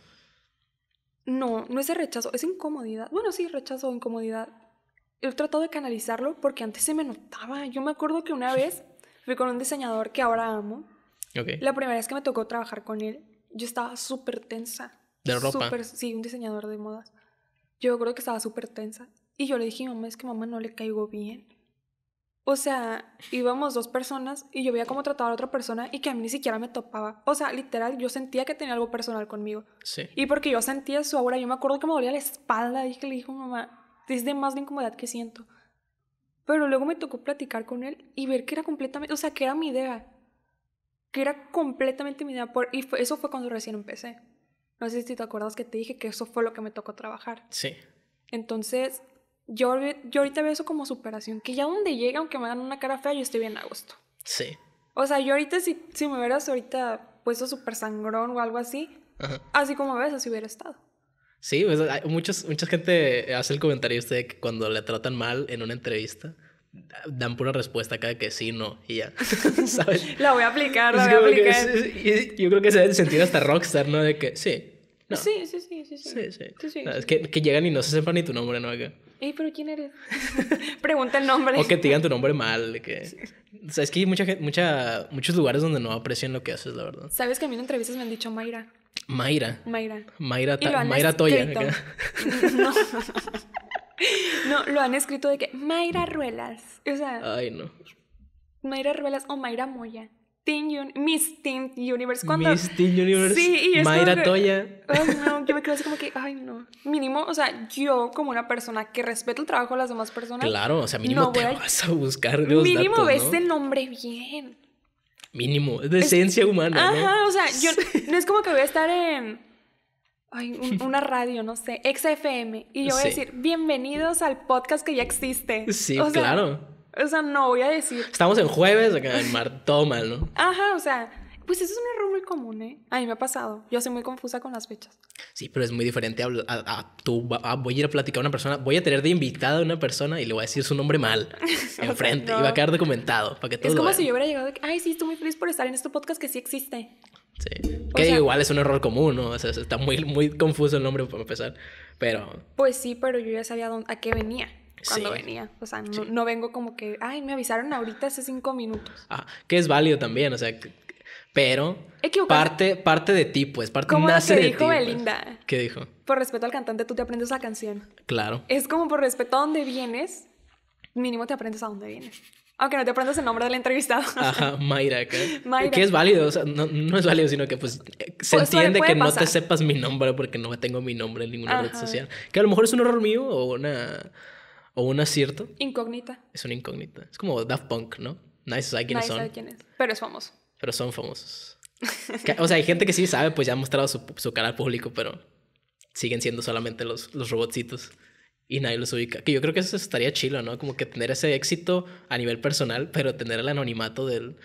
No, no ese rechazo, es incomodidad. Bueno, sí, rechazo o incomodidad, he tratado de canalizarlo porque antes se me notaba. Yo me acuerdo que una vez fui con un diseñador que ahora amo. La primera vez que me tocó trabajar con él, yo estaba súper tensa. ¿De ropa? sí, un diseñador de modas. Yo creo que estaba súper tensa. Y yo le dije, mamá, es que mamá no le caigo bien. O sea, íbamos dos personas y yo veía cómo trataba a otra persona y que a mí ni siquiera me topaba. O sea, literal, yo sentía que tenía algo personal conmigo. Sí. Y porque yo sentía su aura, yo me acuerdo que me dolía la espalda y que le dijo, mamá, desde de más la incomodidad que siento. Pero luego me tocó platicar con él y ver que era completamente, o sea, que era mi idea. Que era completamente mi idea. Por, y eso fue cuando recién empecé. No sé si te acuerdas que te dije que eso fue lo que me tocó trabajar. Sí. Entonces, yo, ahorita veo eso como superación. Que ya donde llega aunque me dan una cara fea, yo estoy bien a gusto. Sí. O sea, yo ahorita, si, si me hubieras ahorita puesto súper sangrón o algo así, así como ves, así hubiera estado. Sí, pues, mucha gente hace el comentario este de que cuando le tratan mal en una entrevista, dan pura respuesta de que sí, no, y ya. ¿Sabes? La voy a aplicar, la voy a aplicar. yo creo que se debe sentir hasta rockstar, ¿no? De que sí. No. Sí, sí, sí, sí, sí. sí, sí. es que, que, llegan y no se sepan ni tu nombre, ¿no? Acá. Ey, pero ¿quién eres? Pregunta el nombre. O que te digan tu nombre mal. Que... es que hay mucha, mucha, muchos lugares donde no aprecian lo que haces, la verdad. Sabes que a mí en entrevistas me han dicho Mayra. Mayra. Mayra. Mayra, Mayra Toya. No. no, lo han escrito de que Mayra Ruelas. O sea. Ay, no. Mayra Ruelas o Mayra Moya. Teen Miss Teen Universe. Miss Teen Universe. Sí, y es Mayra Toya. Ay, no, yo me quedo así como que, ay, no. Mínimo, o sea, yo como una persona que respeto el trabajo de las demás personas. Claro, o sea, mínimo te vas a buscar los Mínimo ves el nombre bien. Mínimo, es de esencia humana. Ajá, o sea, yo no es como que voy a estar en. Ay, una radio, no sé, XFM. Y yo voy a decir, bienvenidos al podcast que ya existe. Sí, claro. O sea, no voy a decir. Estamos en jueves, acá en mar, todo mal, ¿no? Ajá, o sea, pues eso es un error muy común, ¿eh? A mí me ha pasado. Yo soy muy confusa con las fechas. Sí, pero es muy diferente a, tú. voy a ir a platicar a una persona, voy a tener de invitada a una persona y le voy a decir su nombre mal, enfrente, y va a quedar documentado para que Es como si yo hubiera llegado ay, sí, estoy muy feliz por estar en este podcast que sí existe. Sí. que igual es un error común, ¿no? O sea, está muy, muy confuso el nombre para empezar, pero... Pues sí, pero yo ya sabía a qué venía cuando venía. O sea, no, vengo como que, ay, me avisaron ahorita hace cinco minutos. Ah, que es válido también, o sea, que, pero parte, parte de ti, pues, parte nace que de dijo pues. Belinda? ¿Qué dijo? Por respeto al cantante, tú te aprendes la canción. Claro. Es como por respeto a dónde vienes, mínimo te aprendes a dónde vienes. Aunque no te aprendas el nombre del entrevistado. Ajá, Mayra. ¿qué? Que es válido, o sea, no, es válido, sino que pues, eh, pues se entiende que no te sepas mi nombre porque no tengo mi nombre en ninguna red social. Que a lo mejor es un error mío o una o un acierto. Incógnita. Es una incógnita. Es como Daft Punk, ¿no? Nadie sabe quiénes Nadie Sabe Pero es famoso. Pero son famosos. o sea, hay gente que sí sabe, pues ya ha mostrado su, su cara al público, pero siguen siendo solamente los, los robotcitos y nadie los ubica. Que yo creo que eso estaría chilo, ¿no? Como que tener ese éxito a nivel personal, pero tener el anonimato del,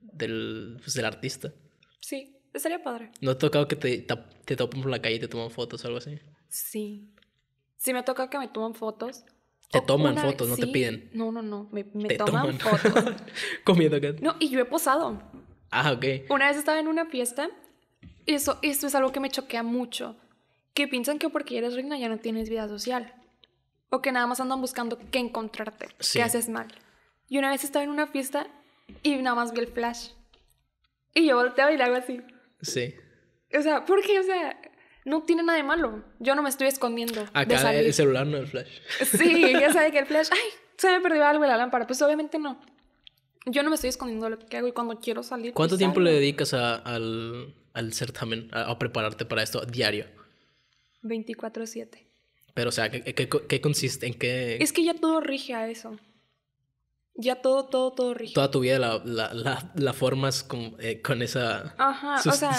del, pues, del artista. Sí, estaría padre. ¿No ha tocado que te, te topen por la calle y te toman fotos o algo así? Sí. Sí, me ha tocado que me toman fotos. Te toman fotos, no te piden. No, no, no. Me, toman, fotos. Comiendo No, y yo he posado. Ah, ok. Una vez estaba en una fiesta. Y eso, esto es algo que me choquea mucho. Que piensan que porque eres reina ya no tienes vida social. O que nada más andan buscando qué encontrarte. Sí. Qué haces mal. Y una vez estaba en una fiesta y nada más vi el flash. Y yo volteo y le hago así. Sí. O sea, porque, o sea, no tiene nada de malo. Yo no me estoy escondiendo. Acá el celular no el flash. Sí, ya sabe que el flash, ay, se me perdió algo la lámpara. Pues obviamente no. Yo no me estoy escondiendo lo que hago y cuando quiero salir. ¿Cuánto pues, tiempo le dedicas al, certamen, a, prepararte para esto diario? 24-7. Pero, o sea, qué consiste? ¿En qué? Es que ya todo rige a eso ya todo, todo, todo rígido. Toda tu vida la, formas con, eh, con esa... Ajá, o sea...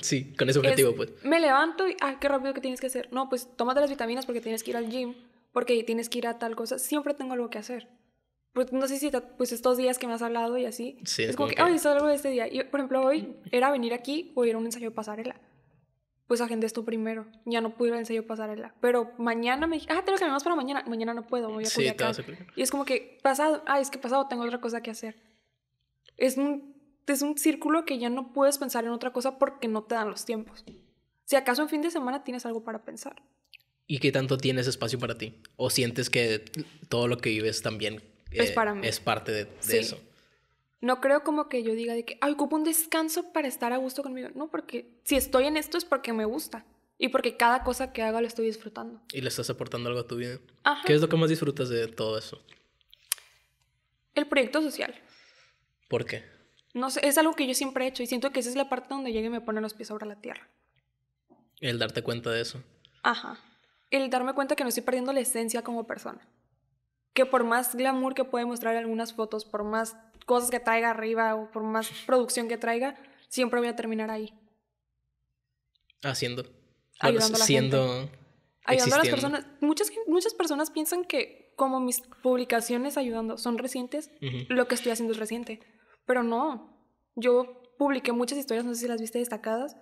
sí, con ese objetivo, pues. Me levanto y, ah, qué rápido que tienes que hacer. No, pues tómate las vitaminas porque tienes que ir al gym, porque tienes que ir a tal cosa. Siempre tengo algo que hacer. Porque no sé si, pues estos días que me has hablado y así. Sí, es, como, que, ay, que... es algo de este día. Yo, por ejemplo, hoy era venir aquí o ir a un ensayo de pasarela pues agendé esto primero. Ya no pude ir al ensayo pasarela. Pero mañana me dije, ah, tengo que más para mañana. Mañana no puedo, voy a sí, acá. Y es como que pasado, ah, es que pasado tengo otra cosa que hacer. Es un, es un círculo que ya no puedes pensar en otra cosa porque no te dan los tiempos. Si acaso en fin de semana tienes algo para pensar. ¿Y qué tanto tienes espacio para ti? ¿O sientes que todo lo que vives también es, para eh, mí. es parte de, de eso? No creo como que yo diga de que, ay, ocupo un descanso para estar a gusto conmigo. No, porque si estoy en esto es porque me gusta. Y porque cada cosa que hago la estoy disfrutando. Y le estás aportando algo a tu vida. ¿Qué es lo que más disfrutas de todo eso? El proyecto social. ¿Por qué? No sé, es algo que yo siempre he hecho y siento que esa es la parte donde llegue y me pone los pies sobre la tierra. El darte cuenta de eso. Ajá. El darme cuenta que no estoy perdiendo la esencia como persona que por más glamour que puede mostrar algunas fotos, por más cosas que traiga arriba o por más producción que traiga, siempre voy a terminar ahí. Haciendo. Haciendo. ayudando a la gente. Ayudando a las personas. Muchas, muchas personas piensan que como mis publicaciones ayudando son recientes, lo que estoy haciendo es reciente. Pero no. Yo publiqué muchas historias, no sé si las viste destacadas,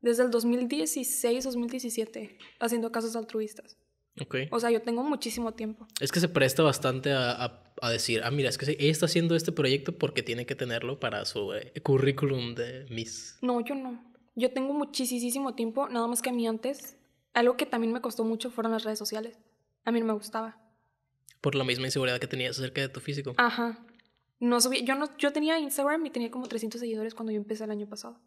desde el 2016, 2017, haciendo casos altruistas. Okay. O sea, yo tengo muchísimo tiempo. Es que se presta bastante a, a, a decir, ah, mira, es que ella está haciendo este proyecto porque tiene que tenerlo para su eh, currículum de Miss. No, yo no. Yo tengo muchísimo tiempo, nada más que a mí antes. Algo que también me costó mucho fueron las redes sociales. A mí no me gustaba. Por la misma inseguridad que tenías acerca de tu físico. Ajá. No yo, no, yo tenía Instagram y tenía como 300 seguidores cuando yo empecé el año pasado.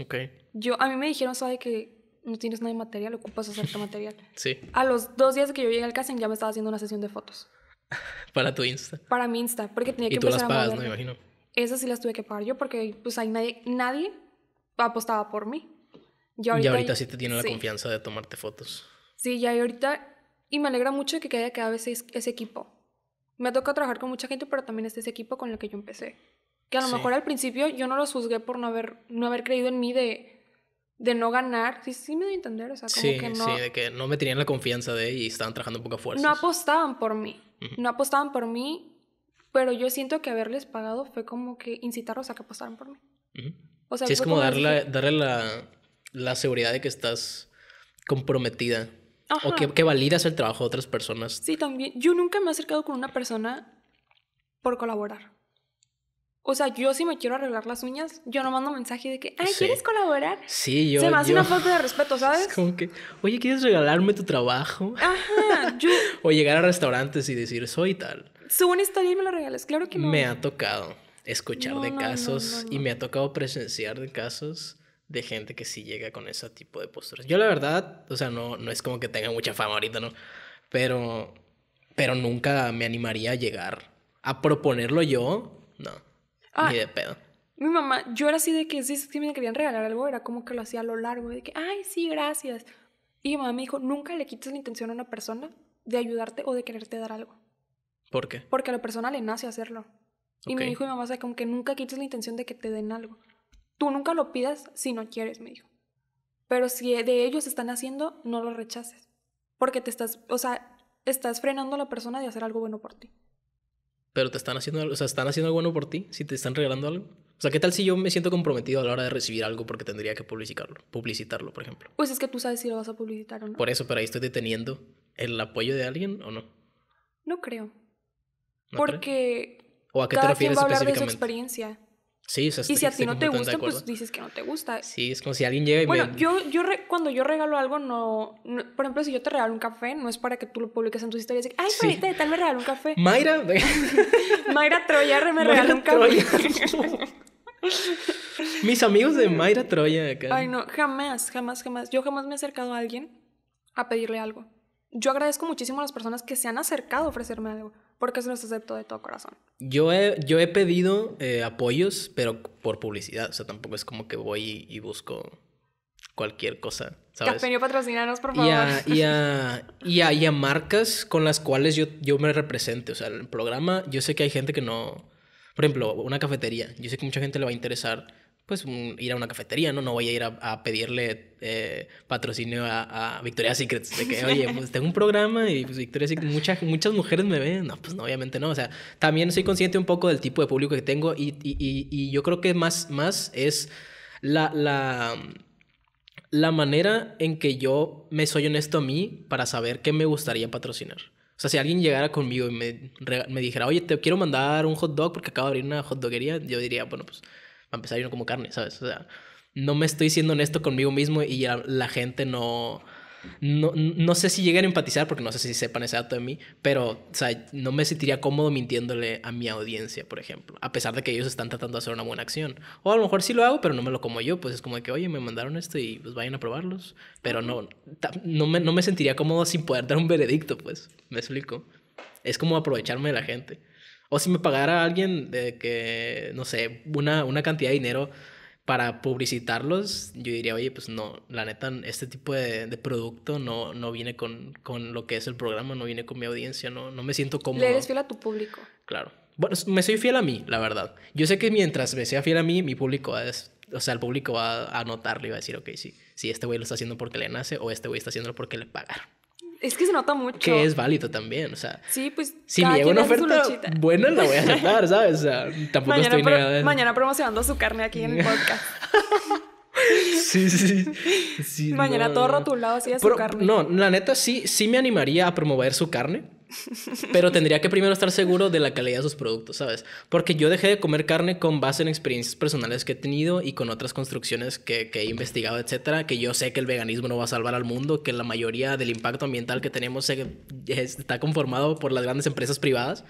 Ok. Yo, a mí me dijeron, ¿sabes que no tienes nadie material, ocupas hacerte material. Sí. A los dos días que yo llegué al casting ya me estaba haciendo una sesión de fotos. Para tu Insta. Para mi Insta, porque tenía que ¿Y tú las pagas, no me imagino. Esas sí las tuve que pagar yo porque pues ahí nadie, nadie apostaba por mí. Yo ahorita, y ahorita sí te tiene la confianza de tomarte fotos. Sí, ya y ahorita, y me alegra mucho que haya cada ese, equipo. Me toca trabajar con mucha gente, pero también es ese equipo con el que yo empecé. Que a lo mejor al principio yo no los juzgué por no haber, no haber creído en mí de de no ganar, sí, me doy a entender, o sea, como que no... Sí, de que no me tenían la confianza de y estaban trabajando poca fuerza. No apostaban por mí, no apostaban por mí, pero yo siento que haberles pagado fue como que incitarlos a que apostaran por mí. O sea, sí, es como, darle, darle la, seguridad de que estás comprometida o que, que validas el trabajo de otras personas. Sí, también. Yo nunca me he acercado con una persona por colaborar. O sea, yo si me quiero arreglar las uñas, yo no mando mensaje de que, ay, ¿quieres colaborar? Sí, yo. Se me hace una falta de respeto, ¿sabes? como que, oye, ¿quieres regalarme tu trabajo? Ajá, yo. o llegar a restaurantes y decir, soy tal. Subo una historia y me lo regales claro que no. Me ha tocado escuchar de casos y me ha tocado presenciar de casos de gente que sí llega con ese tipo de posturas. Yo, la verdad, o sea, no, no es como que tenga mucha fama ahorita, ¿no? Pero, pero nunca me animaría a llegar a proponerlo yo, no. Ah, de pedo. Mi mamá, yo era así de que si, me querían regalar algo, era como que lo hacía a lo largo, de que, ay, sí, gracias. Y mi mamá me dijo, nunca le quites la intención a una persona de ayudarte o de quererte dar algo. ¿Por qué? Porque a la persona le nace hacerlo. Y me dijo mi mamá, o sea, como que nunca quites la intención de que te den algo. Tú nunca lo pidas si no quieres, me dijo. Pero si de ellos están haciendo, no lo rechaces. Porque te estás, o sea, estás frenando a la persona de hacer algo bueno por ti pero te están haciendo, o sea, están haciendo algo bueno por ti, si te están regalando algo. O sea, ¿qué tal si yo me siento comprometido a la hora de recibir algo porque tendría que publicitarlo, publicitarlo, por ejemplo? Pues es que tú sabes si lo vas a publicitar o no. Por eso, pero ahí estoy deteniendo el apoyo de alguien o no. No creo. porque ¿O a qué te refieres quien experiencia y si a ti no te gusta, pues dices que no te gusta. Sí, es como si alguien llega y Bueno, yo, yo cuando yo regalo algo, no, Por ejemplo, si yo te regalo un café, no es para que tú lo publiques en tus historias. digas, Ay, Marita, tal me regalo un café. Mayra. Mayra Troya me regaló un café. Mis amigos de Mayra Troya Ay, no, jamás, jamás, jamás. Yo jamás me he acercado a alguien a pedirle algo. Yo agradezco muchísimo a las personas que se han acercado a ofrecerme algo porque se nos acepto de todo corazón. Yo he, yo he pedido eh, apoyos, pero por publicidad. O sea, tampoco es como que voy y, busco cualquier cosa. ¿sabes? Capeño, patrocínanos, por favor. Y a, y, a, y, a, marcas con las cuales yo, yo me represente. O sea, el programa, yo sé que hay gente que no. Por ejemplo, una cafetería. Yo sé que mucha gente le va a interesar pues ir a una cafetería, ¿no? No voy a ir a, pedirle eh, patrocinio a, Victoria's Secret. De que, oye, pues, tengo un programa y pues Victoria's Secret, muchas, muchas mujeres me ven. No, pues no, obviamente no. O sea, también soy consciente un poco del tipo de público que tengo y, y, y, yo creo que más, más es la, la, la manera en que yo me soy honesto a mí para saber qué me gustaría patrocinar. O sea, si alguien llegara conmigo y me, me, dijera, oye, te quiero mandar un hot dog porque acabo de abrir una hot doguería, yo diría, bueno, pues a empezar yo no como carne, ¿sabes? O sea, no me estoy siendo honesto conmigo mismo y la gente no... No, sé si lleguen a empatizar porque no sé si sepan ese dato de mí, pero o sea, no me sentiría cómodo mintiéndole a mi audiencia, por ejemplo, a pesar de que ellos están tratando de hacer una buena acción. O a lo mejor sí lo hago, pero no me lo como yo, pues es como de que, oye, me mandaron esto y pues vayan a probarlos, pero no, no, me, no me sentiría cómodo sin poder dar un veredicto, pues, me explico. Es como aprovecharme de la gente. O si me pagara alguien de que, no sé, una, una cantidad de dinero para publicitarlos, yo diría, oye, pues no, la neta, este tipo de, producto no, no viene con, con, lo que es el programa, no viene con mi audiencia, no, no me siento cómodo. Le eres fiel a tu público. Claro. Bueno, me soy fiel a mí, la verdad. Yo sé que mientras me sea fiel a mí, mi público es... O sea, el público va a notarlo y va a decir, ok, sí, sí, este güey lo está haciendo porque le nace o este güey está haciéndolo porque le pagaron. Es que se nota mucho. Que es válido también, o sea. Sí, pues. Si me llega una oferta buena, la voy a aceptar, ¿sabes? O sea, tampoco mañana estoy negado. Mañana promocionando su carne aquí en el podcast. sí, sí, sí. Mañana todo rotulado así de su carne. No, la neta sí, sí me animaría a promover su carne pero tendría que primero estar seguro de la calidad de sus productos, ¿sabes? Porque yo dejé de comer carne con base en experiencias personales que he tenido y con otras construcciones que, que he investigado, etcétera. Que yo sé que el veganismo no va a salvar al mundo, que la mayoría del impacto ambiental que tenemos está conformado por las grandes empresas privadas.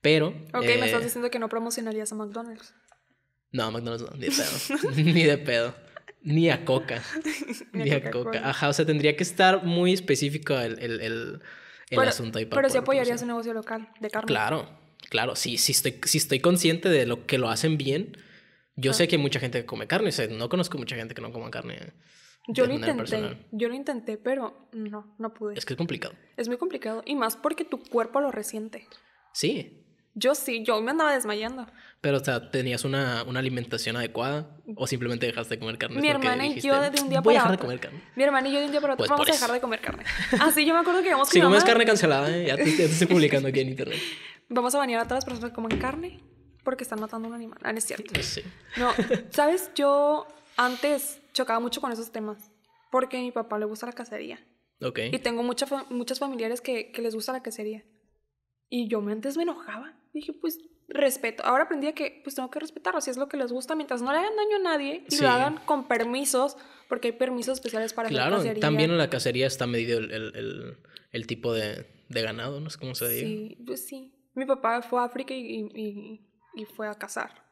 Pero. Ok, me eh, estás diciendo que no promocionarías a McDonald's. No, McDonald's no, ni de pedo. ni a Coca. ni, a, Coca. Ajá, o sea, tendría que estar muy específico el, el pero, asunto apoyaría un negocio local de carne. Claro, claro. Si, si, estoy, si estoy consciente de lo que lo hacen bien, yo ah. sé que hay mucha gente que come carne. no conozco mucha gente que no coma carne. Yo lo intenté, yo lo intenté, pero no, no pude. Es que es complicado. Es muy complicado. Y más porque tu cuerpo lo resiente. Sí. Yo sí, yo me andaba desmayando. Pero, o sea, ¿tenías una, una, alimentación adecuada o simplemente dejaste de comer carne? Mi hermana y yo de un día para otro. a dejar de comer carne. Mi hermana y yo de un día para otro pues, vamos a dejar de comer carne. Así ah, yo me acuerdo que íbamos Si comes mamá... carne cancelada, ¿eh? ya, te, ya, te, estoy publicando aquí en internet. Vamos a bañar a todas las personas que comen carne porque están matando a un animal. Ah, no es cierto. Pues sí. No, ¿sabes? Yo antes chocaba mucho con esos temas porque a mi papá le gusta la cacería. Ok. Y tengo mucha, muchas familiares que, que les gusta la cacería. Y yo antes me enojaba. Dije, pues respeto. Ahora aprendí que pues tengo que respetarlo, si es lo que les gusta, mientras no le hagan daño a nadie y lo hagan con permisos, porque hay permisos especiales para claro, hacer Claro. también en la cacería está medido el, el, tipo de, de, ganado, no es cómo se dice? Sí, pues sí. Mi papá fue a África y, fue a cazar.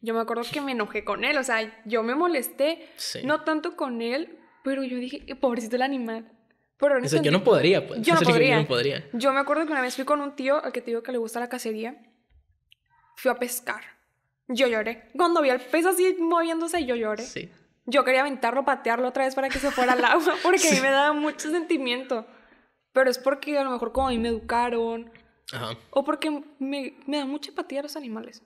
Yo me acuerdo que me enojé con él, o sea, yo me molesté, no tanto con él, pero yo dije, eh, pobrecito el animal. Pero yo no podría, Yo no podría. yo no podría. Yo me acuerdo que una vez fui con un tío al que te digo que le gusta la cacería fui a pescar. Yo lloré. Cuando vi al pez así moviéndose, yo lloré. Sí. Yo quería aventarlo, patearlo otra vez para que se fuera al agua, porque a mí me daba mucho sentimiento. Pero es porque a lo mejor como a mí me educaron, Ajá. o porque me, me da mucha empatía a los animales.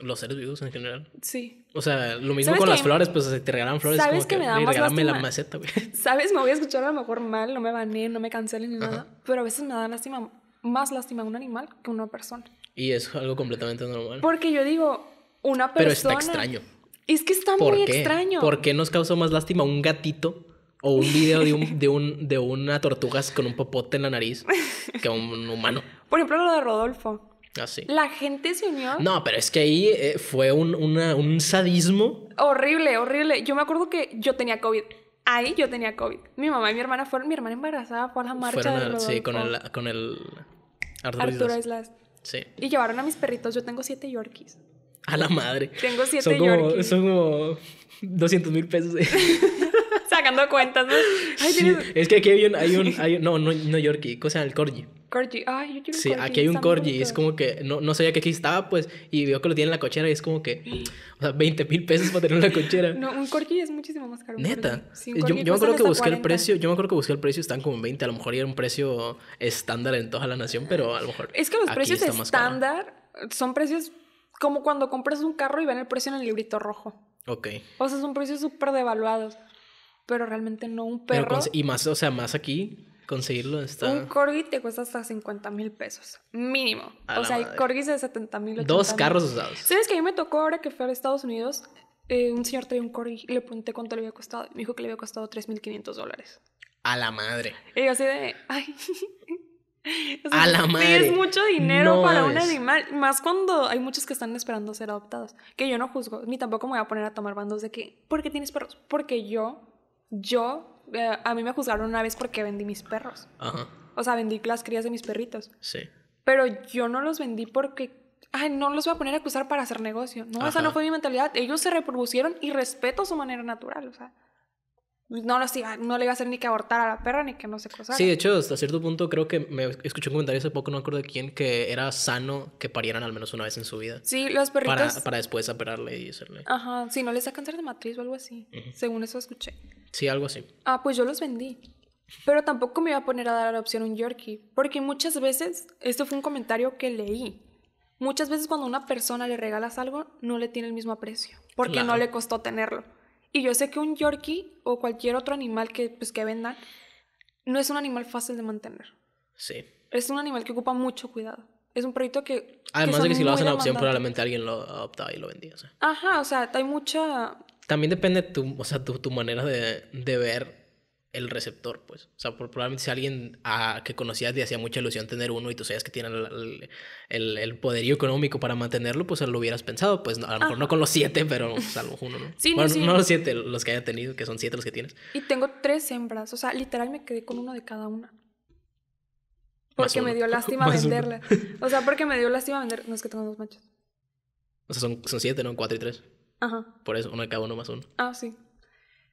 Los seres vivos en general. Sí. O sea, lo mismo con las flores, pues te regalan flores. Sabes como que, me da más la maceta, Sabes, me voy a escuchar a lo mejor mal, no me baneen, no me cancelen ni nada. Pero a veces me da lástima, más lástima un animal que una persona. Y es algo completamente normal. Porque yo digo, una persona... Pero está extraño. Es que está muy extraño. ¿Por qué nos causó más lástima un gatito o un video de, un, de, un, de una tortuga con un popote en la nariz que un humano? Por ejemplo, lo de Rodolfo. Así. Ah, la gente se unió. No, pero es que ahí eh, fue un, una, un sadismo. Horrible, horrible. Yo me acuerdo que yo tenía COVID. Ahí yo tenía COVID. Mi mamá y mi hermana fueron, mi hermana embarazada fue a la marcha. de Sí, con el, con el Arturo, Islas. Sí. Y llevaron a mis perritos. Yo tengo siete Yorkies. A la madre. Tengo siete son como, Yorkies. Son como 200 mil pesos. Sacando cuentas, ¿no? Es que aquí hay un, hay un, hay no, no, Yorkie, cosa del corgi. Corgi, ay, yo quiero Sí, corgi, aquí hay un Corgi y es como que no, no sabía que aquí estaba, pues, y veo que lo tiene en la cochera y es como que, o sea, 20 mil pesos para tener una cochera. No, un Corgi es muchísimo más caro. Neta. yo, yo me acuerdo que busqué el precio, yo me acuerdo que busqué el precio, están como en 20, a lo mejor era un precio estándar en toda la nación, pero a lo mejor. Es que los precios estándar son precios como cuando compras un carro y ven el precio en el librito rojo. Ok. O sea, son precios súper devaluados, pero realmente no un perro. y más, o sea, más aquí Conseguirlo está. Un corgi te cuesta hasta 50 mil pesos, mínimo. o sea, hay corgis de 70 mil. Dos carros usados. ¿Sabes que a mí me tocó ahora que fui a Estados Unidos? Eh, un señor traía un corgi y le pregunté cuánto le había costado. Me dijo que le había costado 3.500 dólares. A la madre. Y yo así de. Ay. a la madre. es mucho dinero para un animal. Más cuando hay muchos que están esperando ser adoptados. Que yo no juzgo, ni tampoco me voy a poner a tomar bandos de que, ¿por qué tienes perros? Porque yo, yo eh, a mí me juzgaron una vez porque vendí mis perros. Ajá. O sea, vendí las crías de mis perritos. Sí. Pero yo no los vendí porque ay, no los voy a poner a acusar para hacer negocio. No, esa no fue mi mentalidad. Ellos se reproducieron y respeto su manera natural, o sea no, le iba a hacer ni que abortar a la perra ni que no se cruzara. Sí, de hecho, hasta cierto punto creo que me escuché un comentario hace poco, no me acuerdo de quién, que era sano que parieran al menos una vez en su vida. Sí, los perritos. Para, después operarle y hacerle. Ajá, si no les da cáncer de matriz o algo así, según eso escuché. Sí, algo así. Ah, pues yo los vendí. Pero tampoco me iba a poner a dar la opción un Yorkie, porque muchas veces, esto fue un comentario que leí, muchas veces cuando a una persona le regalas algo, no le tiene el mismo aprecio, porque no le costó tenerlo. Y yo sé que un Yorkie o cualquier otro animal que, pues, que vendan no es un animal fácil de mantener. Sí. Es un animal que ocupa mucho cuidado. Es un proyecto que. Además de que si lo hacen opción, probablemente alguien lo adoptaba y lo vendía. Ajá, o sea, hay mucha. También depende tu, o sea, tu, manera de, de ver el receptor, pues. O sea, probablemente si alguien a, ah, que conocías te hacía mucha ilusión tener uno y tú sabías que tiene el, el, poderío económico para mantenerlo, pues lo hubieras pensado. Pues a lo mejor ah. no con los siete, pero salvo pues, uno, ¿no? Sí, no, los siete, los que haya tenido, que son siete los que tienes. Y tengo tres hembras, o sea, literal me quedé con uno de cada una. Porque me dio lástima venderla. O sea, porque me dio lástima vender. No es que tengo dos machos. O sea, son, son siete, ¿no? Cuatro y tres. Ajá. Por eso, uno de cada uno más uno. Ah, sí.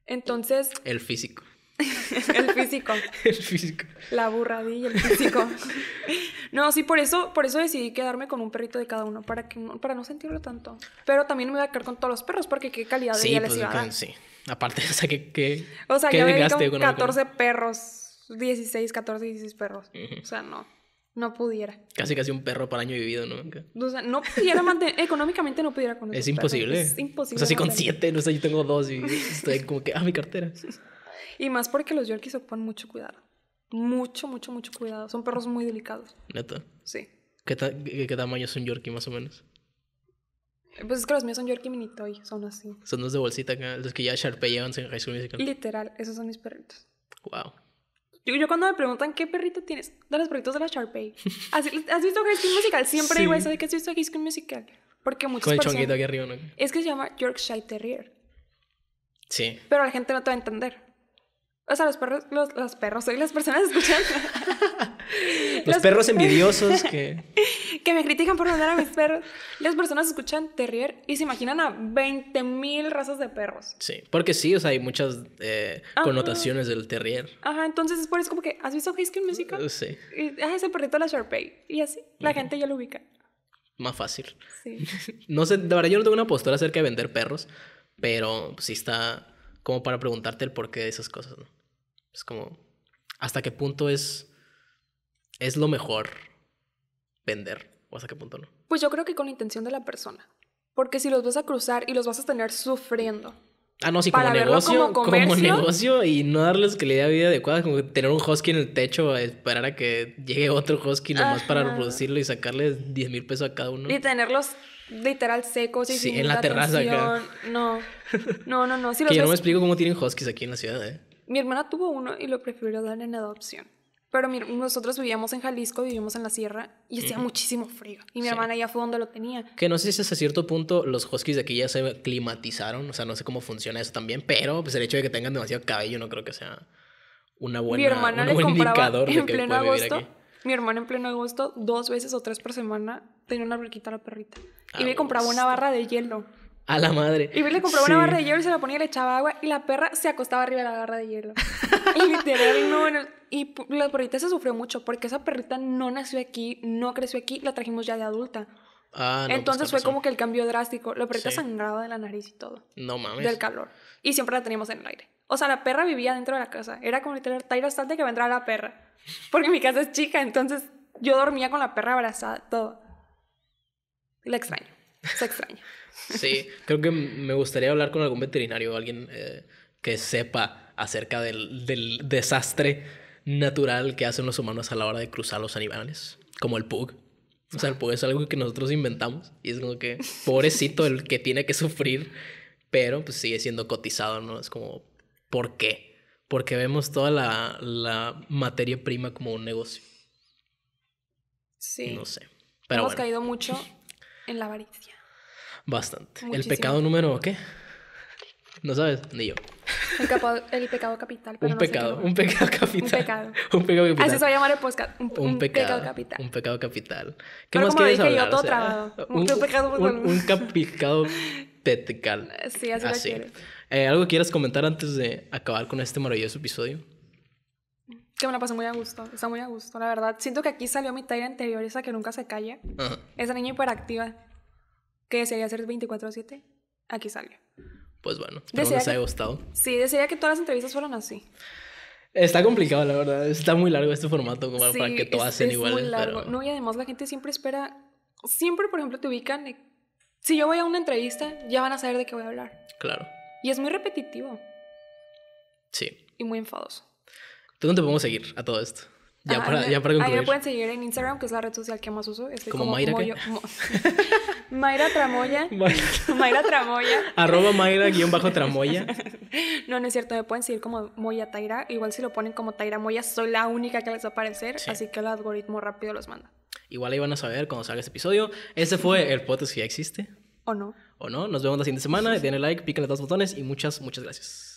Entonces. El físico. el físico. el físico. La burradilla, el físico. no, sí, por eso, por eso decidí quedarme con un perrito de cada uno, para, que no, para no sentirlo tanto. Pero también me voy a quedar con todos los perros, porque qué calidad de vida les pues, iba a dar. Sí, aparte, o sea, que, O sea, que 14 perros, 16, 14, 16 perros. O sea, no. No pudiera. Casi casi un perro para año vivido, ¿no? O sea, no pudiera mantener, económicamente no pudiera con Es imposible. Es imposible. O sea, si con siete, no sé, yo tengo dos y estoy como que, ah, mi cartera. Y más porque los Yorkies ocupan mucho cuidado. Mucho, mucho, mucho cuidado. Son perros muy delicados. ¿Neta? Sí. ¿Qué, qué, tamaño son un Yorkie más o menos? Pues es que los míos son Yorkie Mini son así. Son los de bolsita, acá, los que ya llevan en High School Musical. Literal, esos son mis perritos. Wow. Yo, yo, cuando me preguntan qué perrito tienes, de los perritos de la Sharpay. ¿Has, visto High School Musical? Siempre sí. digo eso de que has visto High School Musical. Porque muchas Con el personas... aquí arriba, Es que se llama Yorkshire Terrier. Sí. Pero la gente no te va a entender. O sea, los perros, los, los perros, soy ¿eh? las personas escuchan... los, perros envidiosos que... que me critican por mandar a mis perros. Las personas escuchan terrier y se imaginan a 20 mil razas de perros. Sí, porque sí, o sea, hay muchas eh, ah. connotaciones del terrier. Ajá, entonces es por eso como que, ¿has visto High School uh, Sí. Y, ah, ese perrito la Sharpay. Y así, la gente ya lo ubica. Más fácil. Sí. no sé, de verdad yo no tengo una postura acerca de vender perros, pero sí está como para preguntarte el porqué de esas cosas, ¿no? Es como, ¿hasta qué punto es, es lo mejor vender? ¿O hasta qué punto no? Pues yo creo que con la intención de la persona. Porque si los vas a cruzar y los vas a tener sufriendo. Ah, no, sí, como negocio, como, negocio y no darles que le vida adecuada, como tener un husky en el techo, esperar a que llegue otro husky nomás para reproducirlo y sacarle 10 mil pesos a cada uno. Y tenerlos literal seco, sí, en la terraza No, no, no, no. Si yo no me explico cómo tienen huskies aquí en la ciudad, ¿eh? Mi hermana tuvo uno y lo prefirió dar en adopción. Pero nosotros vivíamos en Jalisco, vivimos en la sierra y hacía muchísimo frío. Y mi hermana ya fue donde lo tenía. Que no sé si hasta cierto punto los huskies de aquí ya se climatizaron, o sea, no sé cómo funciona eso también, pero pues el hecho de que tengan demasiado cabello no creo que sea una buena, mi hermana le buen indicador Mi hermana en pleno agosto, dos veces o tres por semana, tenía una alberquita la perrita. Y ah, y me compraba una pues. barra de hielo. A la madre. Y le compraba una barra de hielo y se la ponía y le echaba agua y la perra se acostaba arriba de la barra de hielo. y literal, no, Y la perrita se sufrió mucho porque esa perrita no nació aquí, no creció aquí, la trajimos ya de adulta. Ah, no, pues, Entonces fue como que el cambio drástico. La perrita sangraba de la nariz y todo. No mames. Del calor. Y siempre la teníamos en el aire. O sea, la perra vivía dentro de la casa. Era como literal, Taira bastante que vendrá la perra. Porque mi casa es chica, entonces yo dormía con la perra abrazada, todo la extraño, se extraña. Sí, creo que me gustaría hablar con algún veterinario, o alguien eh, que sepa acerca del, desastre natural que hacen los humanos a la hora de cruzar los animales, como el pug. O sea, el pug es algo que nosotros inventamos y es como que pobrecito el que tiene que sufrir, pero pues sigue siendo cotizado, ¿no? Es como, ¿por qué? Porque vemos toda la, materia prima como un negocio. Sí. No sé. Pero Hemos caído mucho en la avaricia. Bastante. ¿El pecado número qué? No sabes, ni yo. El, pecado capital. Pero un, pecado, un pecado capital. Un pecado. un pecado capital. Así se va a Un, pecado, capital. Un pecado capital. ¿Qué más quieres hablar? Yo todo trabado. Un, pecado un, pecado petecal. Sí, así, así. Ah, quiero. Eh, ¿Algo quieres comentar antes de acabar con este maravilloso episodio? que me la pasé muy a gusto. Está muy a gusto, la verdad. Siento que aquí salió mi tarea anterior, esa que nunca se calle Esa niña hiperactiva que desearía ser 24-7. Aquí salió. Pues bueno, espero que les haya gustado. Sí, desearía que todas las entrevistas fueran así. Está complicado, la verdad. Está muy largo este formato como para que todo sean iguales. No, y además la gente siempre espera. Siempre, por ejemplo, te ubican. Si yo voy a una entrevista, ya van a saber de qué voy a hablar. Claro. Y es muy repetitivo. Sí. Y muy enfadoso. ¿Dónde podemos seguir a todo esto? Ya, ah, para, ya concluir. Ahí me pueden seguir en Instagram, que es la red social que más uso. como, Mayra. Mayra Tramoya. Mayra, Tramoya. Arroba Mayra guión bajo Tramoya. No, no es cierto. Me pueden seguir como Moya Taira. Igual si lo ponen como Taira Moya, soy la única que les va a aparecer. Así que el algoritmo rápido los manda. Igual ahí van a saber cuando salga este episodio. Ese fue el podcast que ya existe. ¿O no? ¿O no? Nos vemos la siguiente semana. Denle like, píquenle los dos botones y muchas, muchas gracias.